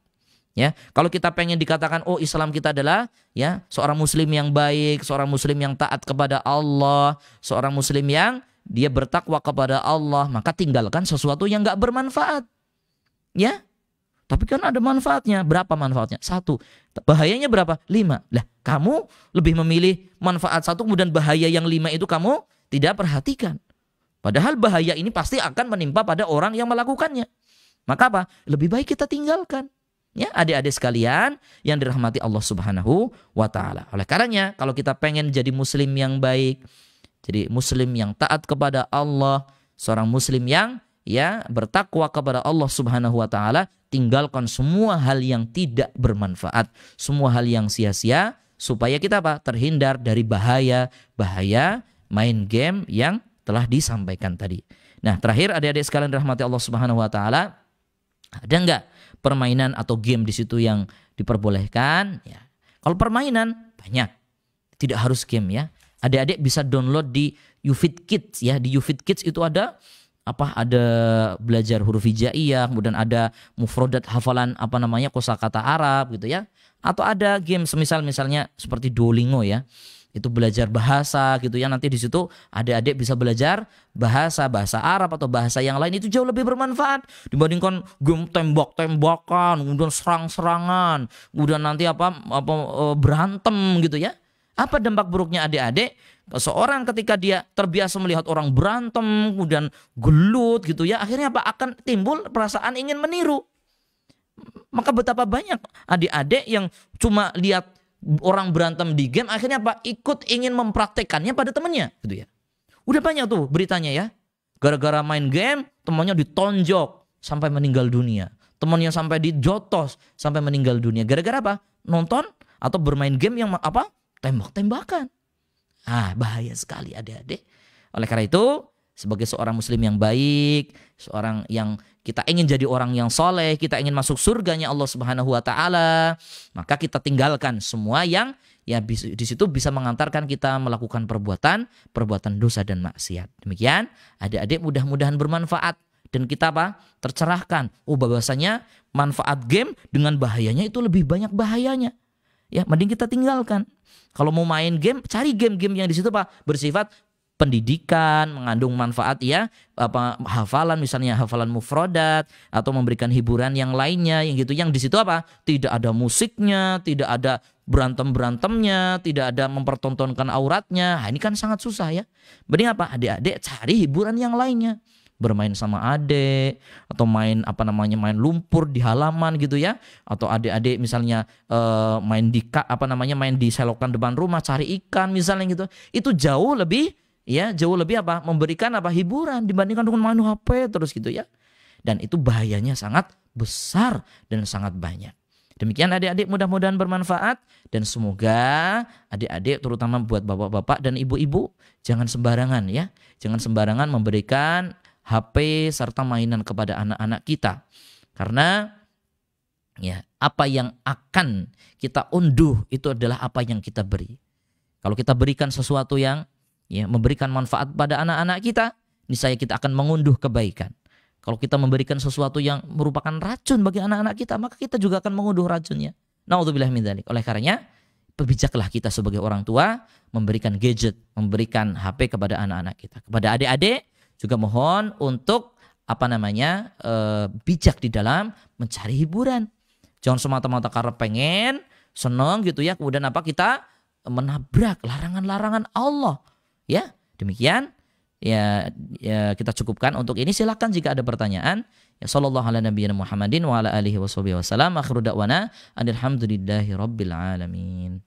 Ya, kalau kita pengen dikatakan oh Islam kita adalah ya seorang muslim yang baik, seorang muslim yang taat kepada Allah, seorang muslim yang dia bertakwa kepada Allah, maka tinggalkan sesuatu yang gak bermanfaat. Ya, tapi kan ada manfaatnya. Berapa manfaatnya? Satu. Bahayanya berapa? Lima. Lah, kamu lebih memilih manfaat satu, kemudian bahaya yang lima itu kamu tidak perhatikan. Padahal bahaya ini pasti akan menimpa pada orang yang melakukannya. Maka apa? Lebih baik kita tinggalkan. Ya, adik-adik sekalian yang dirahmati Allah Subhanahu wa taala. Oleh karenanya, kalau kita pengen jadi muslim yang baik, jadi muslim yang taat kepada Allah, seorang muslim yang ya bertakwa kepada Allah Subhanahu wa taala, tinggalkan semua hal yang tidak bermanfaat, semua hal yang sia-sia supaya kita apa? terhindar dari bahaya-bahaya main game yang telah disampaikan tadi. Nah, terakhir adik-adik sekalian rahmati Allah Subhanahu wa taala, ada enggak permainan atau game di situ yang diperbolehkan? Ya. Kalau permainan banyak. Tidak harus game ya. Adik-adik bisa download di Ufit Kids ya. Di Ufit Kids itu ada apa ada belajar huruf hijaiyah, kemudian ada mufrodat hafalan apa namanya kosakata Arab gitu ya. Atau ada game semisal misalnya seperti Duolingo ya. Itu belajar bahasa gitu ya. Nanti di situ adik-adik bisa belajar bahasa bahasa Arab atau bahasa yang lain itu jauh lebih bermanfaat dibandingkan game tembak-tembakan, kemudian serang-serangan, kemudian nanti apa apa eh, berantem gitu ya apa dampak buruknya adik-adik? Seorang ketika dia terbiasa melihat orang berantem, kemudian gelut gitu ya, akhirnya apa? Akan timbul perasaan ingin meniru. Maka betapa banyak adik-adik yang cuma lihat orang berantem di game, akhirnya apa? Ikut ingin mempraktekannya pada temannya gitu ya. Udah banyak tuh beritanya ya. Gara-gara main game, temannya ditonjok sampai meninggal dunia. Temannya sampai dijotos sampai meninggal dunia. Gara-gara apa? Nonton atau bermain game yang apa? tembak-tembakan. Ah, bahaya sekali adik-adik. Oleh karena itu, sebagai seorang muslim yang baik, seorang yang kita ingin jadi orang yang soleh, kita ingin masuk surganya Allah Subhanahu wa taala, maka kita tinggalkan semua yang ya di situ bisa mengantarkan kita melakukan perbuatan perbuatan dosa dan maksiat. Demikian, adik-adik mudah-mudahan bermanfaat dan kita apa? tercerahkan. Oh, bahwasanya manfaat game dengan bahayanya itu lebih banyak bahayanya. Ya, mending kita tinggalkan. Kalau mau main game, cari game-game yang di situ Pak bersifat pendidikan, mengandung manfaat ya, apa hafalan misalnya hafalan mufrodat atau memberikan hiburan yang lainnya yang gitu yang di situ apa? Tidak ada musiknya, tidak ada berantem-berantemnya, tidak ada mempertontonkan auratnya. Nah, ini kan sangat susah ya. Mending apa? Adik-adik cari hiburan yang lainnya bermain sama adik atau main apa namanya main lumpur di halaman gitu ya atau adik-adik misalnya uh, main di apa namanya main di selokan depan rumah cari ikan misalnya gitu itu jauh lebih ya jauh lebih apa memberikan apa hiburan dibandingkan dengan main HP terus gitu ya dan itu bahayanya sangat besar dan sangat banyak Demikian adik-adik mudah-mudahan bermanfaat dan semoga adik-adik terutama buat bapak-bapak dan ibu-ibu jangan sembarangan ya. Jangan sembarangan memberikan HP serta mainan kepada anak-anak kita. Karena ya, apa yang akan kita unduh itu adalah apa yang kita beri. Kalau kita berikan sesuatu yang ya memberikan manfaat pada anak-anak kita, niscaya kita akan mengunduh kebaikan. Kalau kita memberikan sesuatu yang merupakan racun bagi anak-anak kita, maka kita juga akan mengunduh racunnya. Nauzubillah min dzalik. Oleh karenanya, berbijaklah kita sebagai orang tua memberikan gadget, memberikan HP kepada anak-anak kita. Kepada adik-adik, juga mohon untuk apa namanya e, bijak di dalam mencari hiburan. Jangan semata-mata karena pengen seneng gitu ya. Kemudian apa kita menabrak larangan-larangan Allah. Ya demikian ya, ya kita cukupkan untuk ini. Silahkan jika ada pertanyaan. Ya sallallahu ala nabi Muhammadin wa ala alihi wa sahbihi Akhiru Alhamdulillahi rabbil alamin.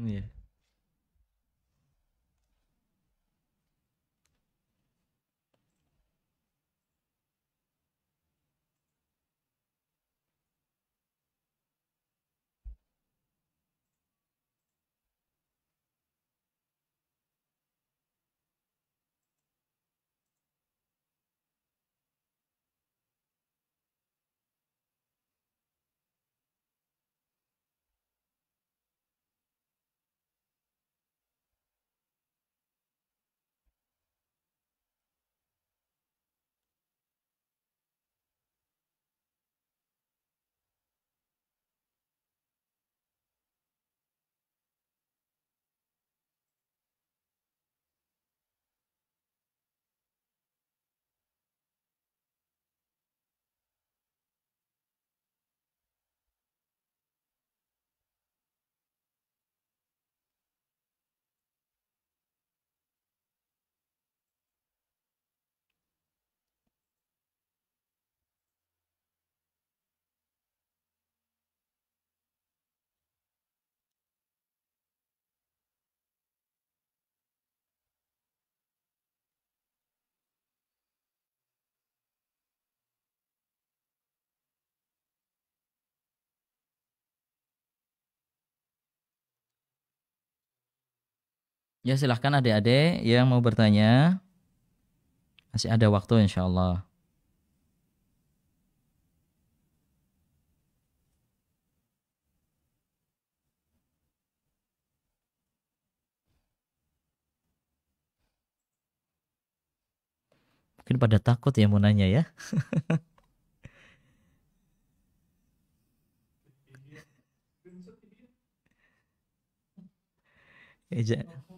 Yeah. Ya silahkan adik-adik yang mau bertanya. Masih ada waktu insya Allah. Mungkin pada takut ya mau nanya ya. Ejak. (laughs) Ya,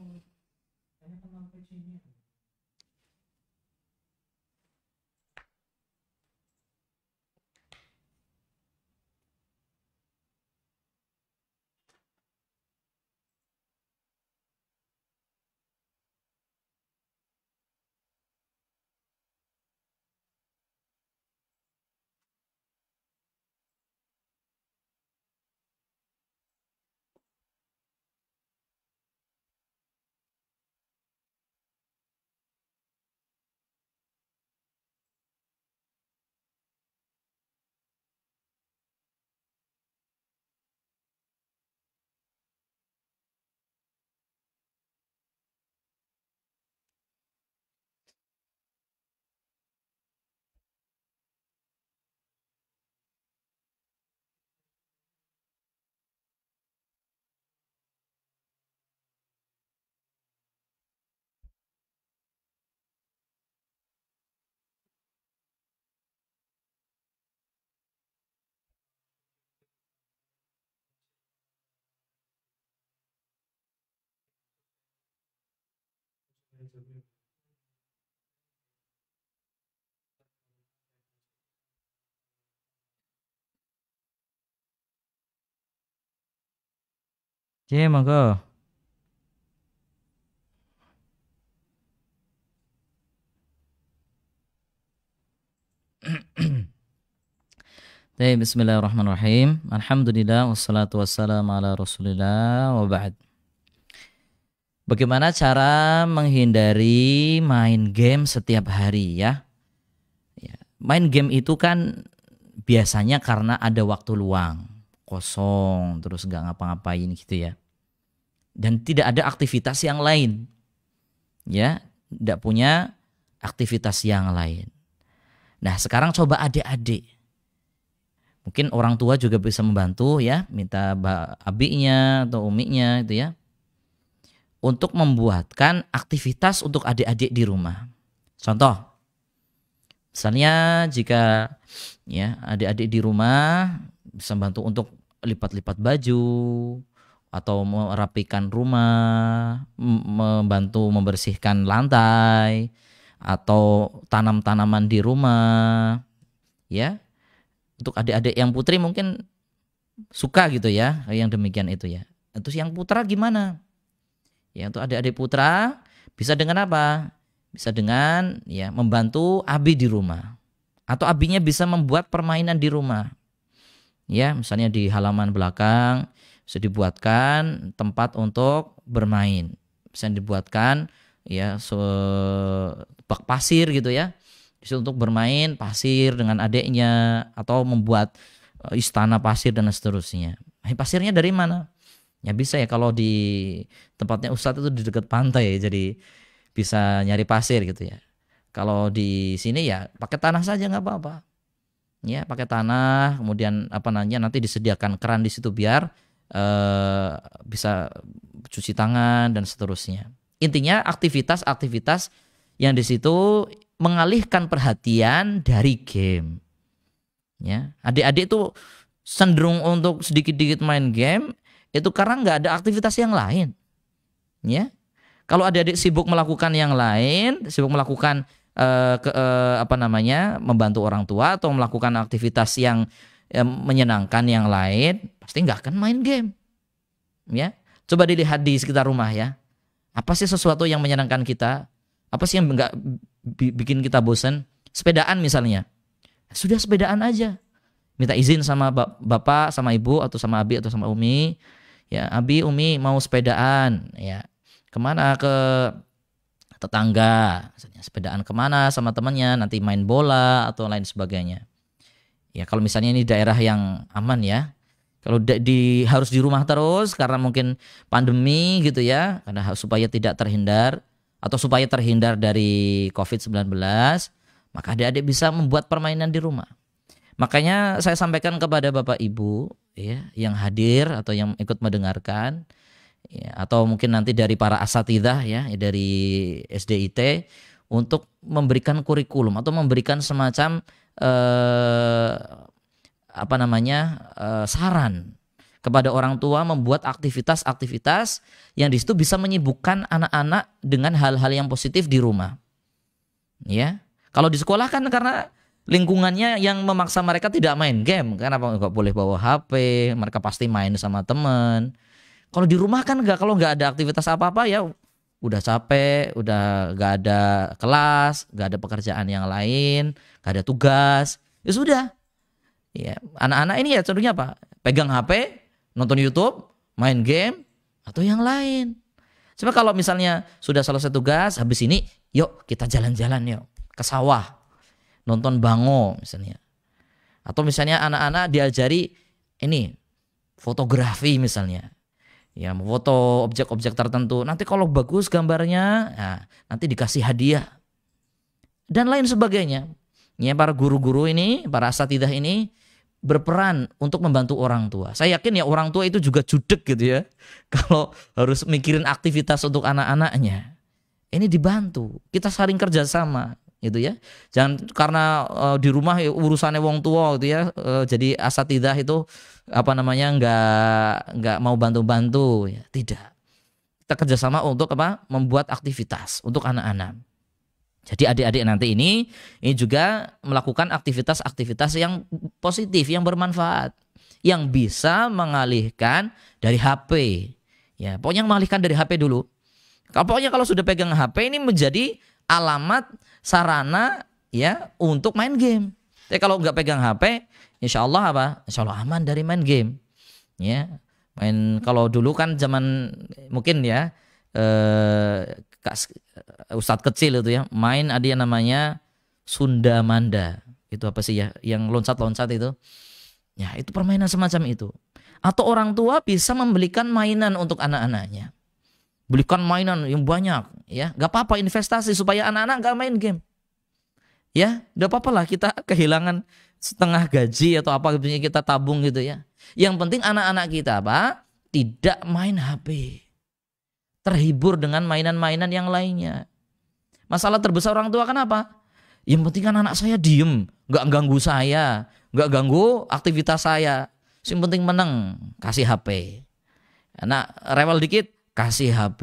제 먹어. طيب بسم الله الرحمن الرحيم الحمد لله والصلاة والسلام على رسول الله وبعد Bagaimana cara menghindari main game setiap hari ya? ya? Main game itu kan biasanya karena ada waktu luang, kosong, terus gak ngapa-ngapain gitu ya. Dan tidak ada aktivitas yang lain. Ya, tidak punya aktivitas yang lain. Nah sekarang coba adik-adik. Mungkin orang tua juga bisa membantu ya, minta abiknya atau umiknya itu ya untuk membuatkan aktivitas untuk adik-adik di rumah. Contoh, misalnya jika ya adik-adik di rumah bisa bantu untuk lipat-lipat baju atau merapikan rumah, membantu membersihkan lantai atau tanam-tanaman di rumah, ya. Untuk adik-adik yang putri mungkin suka gitu ya, yang demikian itu ya. Terus yang putra gimana? Ya, untuk adik-adik putra bisa dengan apa? Bisa dengan ya membantu abi di rumah. Atau abinya bisa membuat permainan di rumah. Ya, misalnya di halaman belakang bisa dibuatkan tempat untuk bermain. Bisa dibuatkan ya se pasir gitu ya. Bisa untuk bermain pasir dengan adiknya atau membuat e, istana pasir dan seterusnya. Eh, pasirnya dari mana? Ya bisa ya kalau di tempatnya Ustadz itu di dekat pantai ya, jadi bisa nyari pasir gitu ya. Kalau di sini ya pakai tanah saja nggak apa-apa. Ya pakai tanah, kemudian apa namanya nanti disediakan keran di situ biar eh, bisa cuci tangan dan seterusnya. Intinya aktivitas-aktivitas yang di situ mengalihkan perhatian dari game. Ya, adik-adik tuh cenderung untuk sedikit-dikit main game, itu karena nggak ada aktivitas yang lain. Ya. Kalau ada adik sibuk melakukan yang lain, sibuk melakukan eh, ke, eh, apa namanya? membantu orang tua atau melakukan aktivitas yang eh, menyenangkan yang lain, pasti nggak akan main game. Ya. Coba dilihat di sekitar rumah ya. Apa sih sesuatu yang menyenangkan kita? Apa sih yang nggak bikin kita bosan? Sepedaan misalnya. Sudah sepedaan aja minta izin sama bapak, sama ibu atau sama abi atau sama umi ya abi umi mau sepedaan ya kemana ke tetangga misalnya sepedaan kemana sama temannya nanti main bola atau lain sebagainya ya kalau misalnya ini daerah yang aman ya kalau di harus di rumah terus karena mungkin pandemi gitu ya karena supaya tidak terhindar atau supaya terhindar dari COVID-19 maka adik-adik bisa membuat permainan di rumah makanya saya sampaikan kepada Bapak Ibu ya yang hadir atau yang ikut mendengarkan ya, atau mungkin nanti dari para asatidah ya dari SDIT untuk memberikan kurikulum atau memberikan semacam eh, apa namanya eh, saran kepada orang tua membuat aktivitas-aktivitas yang di situ bisa menyibukkan anak-anak dengan hal-hal yang positif di rumah. Ya. Kalau di sekolah kan karena lingkungannya yang memaksa mereka tidak main game karena apa nggak boleh bawa HP mereka pasti main sama teman kalau di rumah kan nggak kalau nggak ada aktivitas apa apa ya udah capek udah nggak ada kelas nggak ada pekerjaan yang lain nggak ada tugas ya sudah ya anak-anak ini ya contohnya apa pegang HP nonton YouTube main game atau yang lain Cuma kalau misalnya sudah selesai tugas habis ini yuk kita jalan-jalan yuk ke sawah nonton bango misalnya. Atau misalnya anak-anak diajari ini fotografi misalnya. Ya, foto objek-objek tertentu. Nanti kalau bagus gambarnya, ya, nanti dikasih hadiah. Dan lain sebagainya. Ya, para guru-guru ini, para asatidah ini berperan untuk membantu orang tua. Saya yakin ya orang tua itu juga judek gitu ya. (laughs) Kalau harus mikirin aktivitas untuk anak-anaknya. Ini dibantu. Kita saling kerjasama gitu ya. Jangan karena uh, di rumah ya, urusannya wong tua gitu ya. Uh, jadi asatidah itu apa namanya nggak nggak mau bantu-bantu ya. Tidak. Kita kerjasama untuk apa? Membuat aktivitas untuk anak-anak. Jadi adik-adik nanti ini ini juga melakukan aktivitas-aktivitas yang positif, yang bermanfaat, yang bisa mengalihkan dari HP. Ya, pokoknya mengalihkan dari HP dulu. Pokoknya kalau sudah pegang HP ini menjadi alamat sarana ya untuk main game. Tapi ya, kalau nggak pegang HP, insya Allah apa? Insya Allah aman dari main game. Ya, main kalau dulu kan zaman mungkin ya eh, eh, ustadz kecil itu ya main ada yang namanya Sunda Manda itu apa sih ya yang loncat-loncat itu ya itu permainan semacam itu atau orang tua bisa membelikan mainan untuk anak-anaknya Belikan mainan yang banyak, ya. Gak apa-apa investasi supaya anak-anak gak main game. Ya, gak apa-apa lah kita (laughs) kehilangan setengah gaji atau apa punya gitu kita tabung gitu ya. Yang penting anak-anak kita apa? Tidak main HP. Terhibur dengan mainan-mainan yang lainnya. Masalah terbesar orang tua kan apa Yang penting kan anak saya diem, nggak ganggu saya, nggak ganggu aktivitas saya. Yang penting menang, kasih HP. Anak rewel dikit, kasih HP.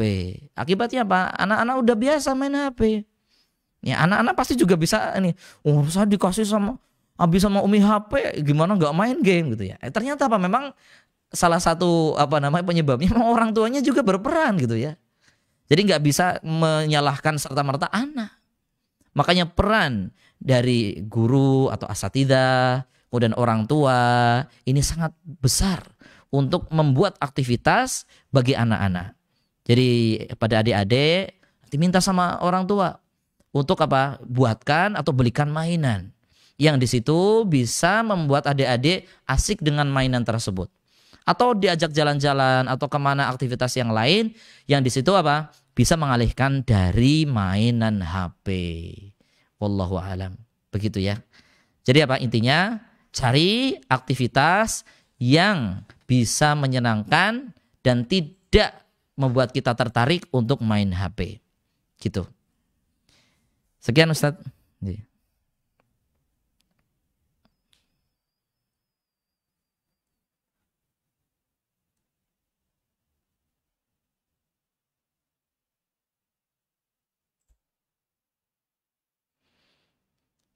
Akibatnya apa? Anak-anak udah biasa main HP. Ya anak-anak pasti juga bisa ini. Oh saya dikasih sama habis sama umi HP, gimana nggak main game gitu ya? Eh, ternyata apa? Memang salah satu apa namanya penyebabnya memang orang tuanya juga berperan gitu ya. Jadi nggak bisa menyalahkan serta merta anak. Makanya peran dari guru atau asatida, kemudian orang tua ini sangat besar untuk membuat aktivitas bagi anak-anak. Jadi pada adik-adik diminta sama orang tua untuk apa? Buatkan atau belikan mainan yang di situ bisa membuat adik-adik asik dengan mainan tersebut. Atau diajak jalan-jalan atau kemana aktivitas yang lain yang di situ apa? Bisa mengalihkan dari mainan HP. Wallahu alam. Begitu ya. Jadi apa intinya? Cari aktivitas yang bisa menyenangkan dan tidak membuat kita tertarik untuk main HP. Gitu. Sekian Ustaz. Iya.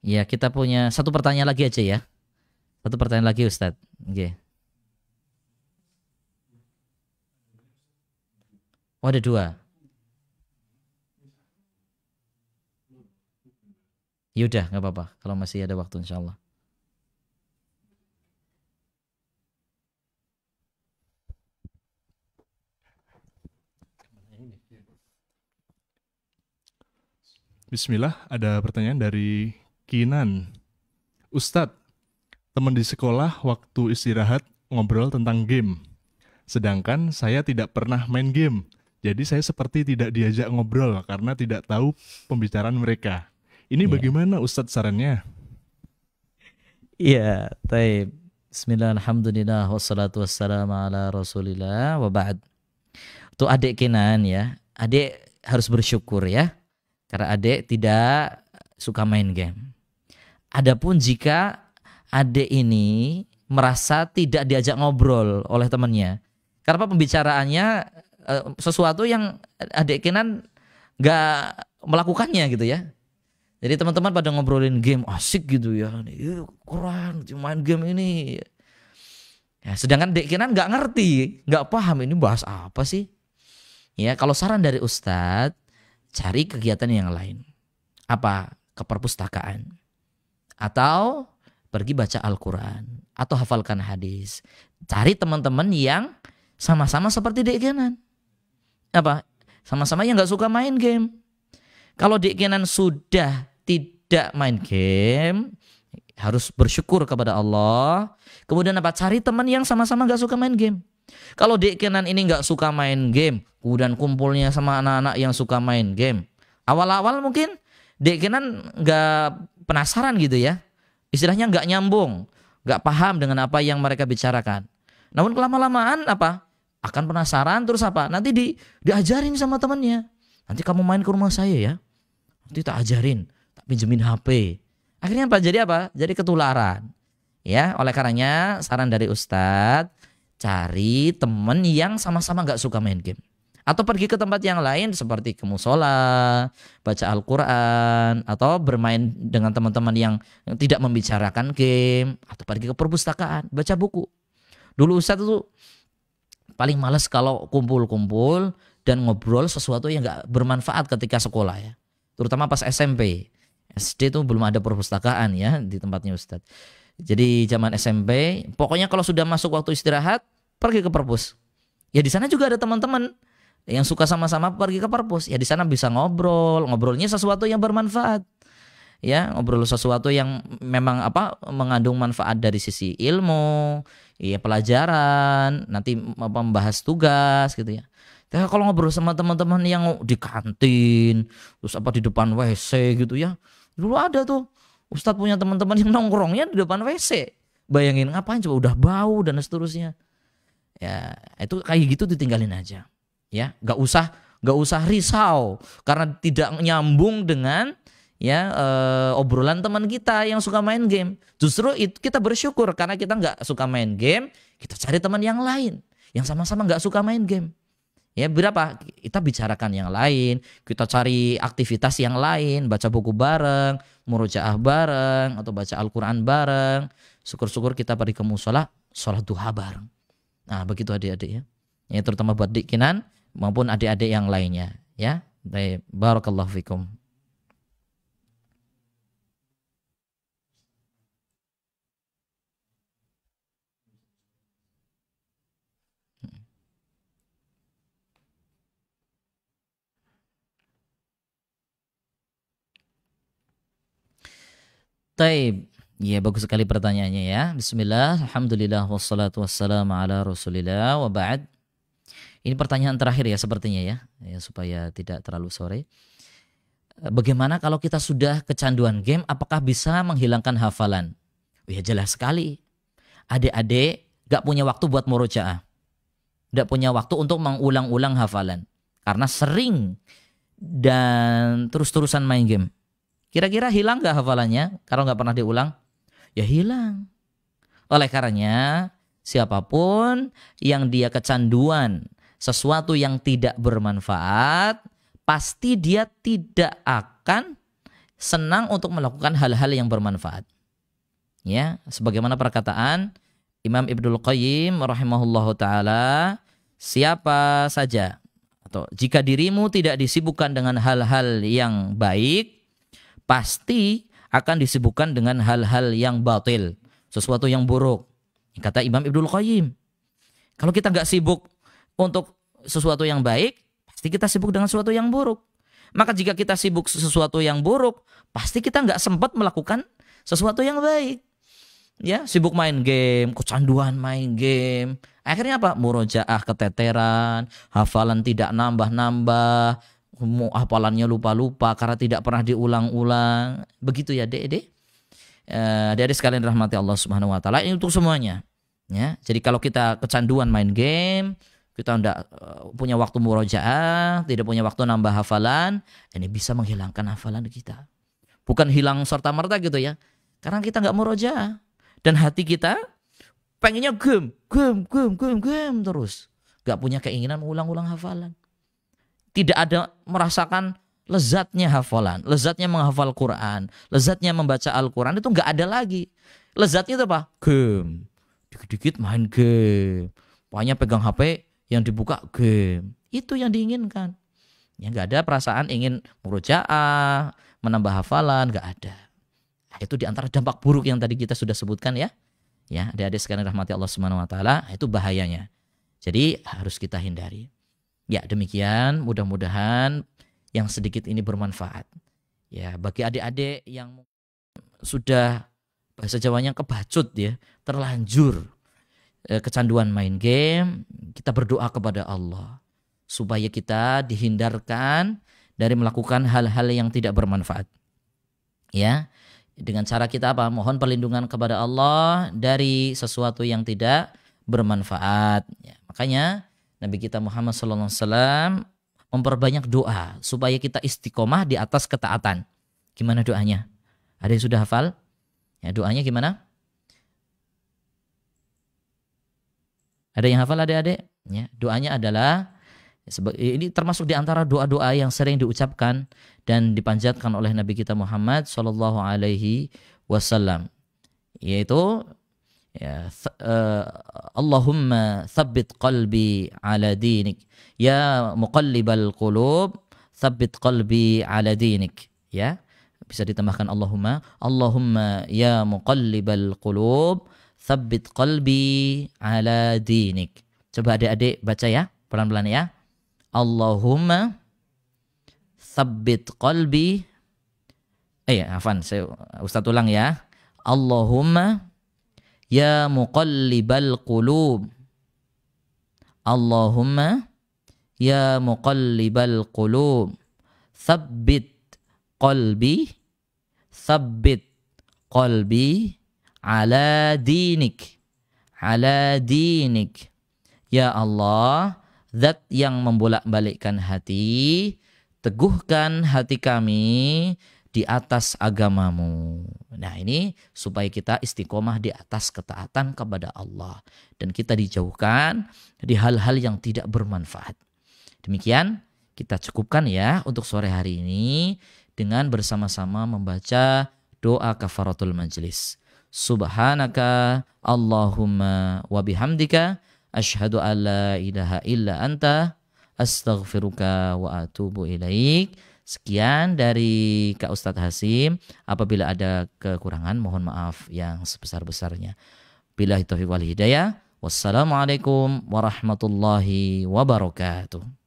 Ya, kita punya satu pertanyaan lagi aja ya. Satu pertanyaan lagi Ustadz. Okay. Iya. Oh ada dua. Yaudah nggak apa-apa kalau masih ada waktu insya Allah. Bismillah, ada pertanyaan dari Kinan. Ustadz, teman di sekolah waktu istirahat ngobrol tentang game. Sedangkan saya tidak pernah main game. Jadi saya seperti tidak diajak ngobrol karena tidak tahu pembicaraan mereka. Ini yeah. bagaimana Ustadz sarannya? Iya, yeah, baik. Bismillah, alhamdulillah, wassalatu wassalamu ala rasulillah, wa ba'd. Tuh adik kinan ya, adik harus bersyukur ya. Karena adik tidak suka main game. Adapun jika adik ini merasa tidak diajak ngobrol oleh temannya. Karena pembicaraannya Eh, sesuatu yang adik Kenan nggak melakukannya gitu ya. Jadi teman-teman pada ngobrolin game asik gitu ya, kurang main game ini. Ya, sedangkan dek Kenan nggak ngerti, nggak paham ini bahas apa sih. Ya kalau saran dari Ustadz, cari kegiatan yang lain. Apa? Ke perpustakaan. Atau pergi baca Al-Quran. Atau hafalkan hadis. Cari teman-teman yang sama-sama seperti dek Kenan apa? Sama-sama yang nggak suka main game. Kalau di sudah tidak main game, harus bersyukur kepada Allah. Kemudian apa? Cari teman yang sama-sama nggak suka main game. Kalau di ini nggak suka main game, kemudian kumpulnya sama anak-anak yang suka main game. Awal-awal mungkin di kanan nggak penasaran gitu ya. Istilahnya nggak nyambung, nggak paham dengan apa yang mereka bicarakan. Namun kelama-lamaan apa? akan penasaran terus apa? Nanti di diajarin sama temennya Nanti kamu main ke rumah saya ya. Nanti tak ajarin, tak pinjemin HP. Akhirnya apa? Jadi apa? Jadi ketularan. Ya, oleh karenanya saran dari Ustadz, cari temen yang sama-sama nggak suka main game. Atau pergi ke tempat yang lain seperti ke musola, baca Al-Quran, atau bermain dengan teman-teman yang tidak membicarakan game, atau pergi ke perpustakaan, baca buku. Dulu Ustadz tuh paling males kalau kumpul-kumpul dan ngobrol sesuatu yang nggak bermanfaat ketika sekolah ya. Terutama pas SMP. SD itu belum ada perpustakaan ya di tempatnya Ustadz. Jadi zaman SMP, pokoknya kalau sudah masuk waktu istirahat, pergi ke perpus. Ya di sana juga ada teman-teman yang suka sama-sama pergi ke perpus. Ya di sana bisa ngobrol, ngobrolnya sesuatu yang bermanfaat. Ya, ngobrol sesuatu yang memang apa mengandung manfaat dari sisi ilmu, iya pelajaran, nanti membahas tugas gitu ya. Tapi kalau ngobrol sama teman-teman yang di kantin, terus apa di depan WC gitu ya. Dulu ada tuh Ustadz punya teman-teman yang nongkrongnya di depan WC. Bayangin ngapain coba udah bau dan seterusnya. Ya, itu kayak gitu ditinggalin aja. Ya, nggak usah nggak usah risau karena tidak nyambung dengan ya uh, obrolan teman kita yang suka main game. Justru itu kita bersyukur karena kita nggak suka main game, kita cari teman yang lain yang sama-sama nggak suka main game. Ya berapa? Kita bicarakan yang lain, kita cari aktivitas yang lain, baca buku bareng, murojaah bareng, atau baca Al-Quran bareng. Syukur-syukur kita pergi ke musola, sholat duha bareng. Nah begitu adik-adik ya. ya terutama buat dikinan maupun adik-adik yang lainnya. Ya, baik. Barakallahu fikum. Taib. Ya, bagus sekali pertanyaannya ya. Bismillah, Alhamdulillah, wassalatu wassalamu ala rasulillah, wa ba'd. Ini pertanyaan terakhir ya sepertinya ya, ya supaya tidak terlalu sore. Bagaimana kalau kita sudah kecanduan game, apakah bisa menghilangkan hafalan? Ya jelas sekali. Adik-adik gak punya waktu buat murojaah. Gak punya waktu untuk mengulang-ulang hafalan. Karena sering dan terus-terusan main game. Kira-kira hilang gak hafalannya kalau nggak pernah diulang? Ya hilang. Oleh karenanya, siapapun yang dia kecanduan sesuatu yang tidak bermanfaat, pasti dia tidak akan senang untuk melakukan hal-hal yang bermanfaat. Ya, sebagaimana perkataan Imam Ibnu Qayyim rahimahullahu taala, siapa saja atau jika dirimu tidak disibukkan dengan hal-hal yang baik, pasti akan disibukkan dengan hal-hal yang batil, sesuatu yang buruk. Kata Imam Ibnul Qayyim. Kalau kita nggak sibuk untuk sesuatu yang baik, pasti kita sibuk dengan sesuatu yang buruk. Maka jika kita sibuk sesuatu yang buruk, pasti kita nggak sempat melakukan sesuatu yang baik. Ya, sibuk main game, kecanduan main game. Akhirnya apa? Murojaah keteteran, hafalan tidak nambah-nambah, mau hafalannya lupa-lupa karena tidak pernah diulang-ulang. Begitu ya, Dek, Dek. Eh, adik sekalian rahmati Allah Subhanahu wa taala. Ini untuk semuanya. Ya. Jadi kalau kita kecanduan main game, kita tidak eh, punya waktu murojaah, tidak punya waktu nambah hafalan, ini bisa menghilangkan hafalan kita. Bukan hilang serta merta gitu ya. Karena kita nggak murojaah dan hati kita pengennya gem, gem, gem, gem, gem terus. Gak punya keinginan ulang-ulang hafalan tidak ada merasakan lezatnya hafalan, lezatnya menghafal Quran, lezatnya membaca Al-Quran itu nggak ada lagi. Lezatnya itu apa? Game. Dikit-dikit main game. Pokoknya pegang HP yang dibuka game. Itu yang diinginkan. Ya nggak ada perasaan ingin murojaah, menambah hafalan, nggak ada. Nah, itu diantara dampak buruk yang tadi kita sudah sebutkan ya. Ya, adik-adik sekarang rahmati Allah Subhanahu wa taala, itu bahayanya. Jadi harus kita hindari. Ya, demikian mudah-mudahan yang sedikit ini bermanfaat. Ya, bagi adik-adik yang sudah bahasa Jawanya kebacut ya, terlanjur eh, kecanduan main game, kita berdoa kepada Allah supaya kita dihindarkan dari melakukan hal-hal yang tidak bermanfaat. Ya. Dengan cara kita apa? Mohon perlindungan kepada Allah dari sesuatu yang tidak bermanfaat. Ya, makanya Nabi kita Muhammad SAW memperbanyak doa supaya kita istiqomah di atas ketaatan. Gimana doanya? Ada yang sudah hafal? Ya, doanya gimana? Ada yang hafal adik-adik? Ya, doanya adalah ini termasuk di antara doa-doa yang sering diucapkan dan dipanjatkan oleh Nabi kita Muhammad Shallallahu Alaihi Wasallam, yaitu ya uh, Allahumma sabbit qalbi ala dinik ya muqallibal qulub sabbit qalbi ala dinik ya bisa ditambahkan Allahumma Allahumma ya muqallibal qulub sabbit qalbi ala dinik coba adik-adik baca ya pelan-pelan ya Allahumma sabbit qalbi eh ya, afan saya ustaz ulang ya Allahumma Ya muqallibal qulub Allahumma Ya muqallibal qulub Thabbit qalbi Thabbit qalbi Ala dinik Ala dinik Ya Allah Zat yang membolak-balikkan hati Teguhkan hati kami di atas agamamu. Nah, ini supaya kita istiqomah di atas ketaatan kepada Allah dan kita dijauhkan di hal-hal yang tidak bermanfaat. Demikian kita cukupkan ya untuk sore hari ini dengan bersama-sama membaca doa kafaratul majlis. Subhanaka Allahumma wa bihamdika asyhadu an la ilaha illa anta astaghfiruka wa atubu ilaik. Sekian dari Kak Ustadz Hasim. Apabila ada kekurangan mohon maaf yang sebesar-besarnya. Bila itu wal hidayah. Wassalamualaikum warahmatullahi wabarakatuh.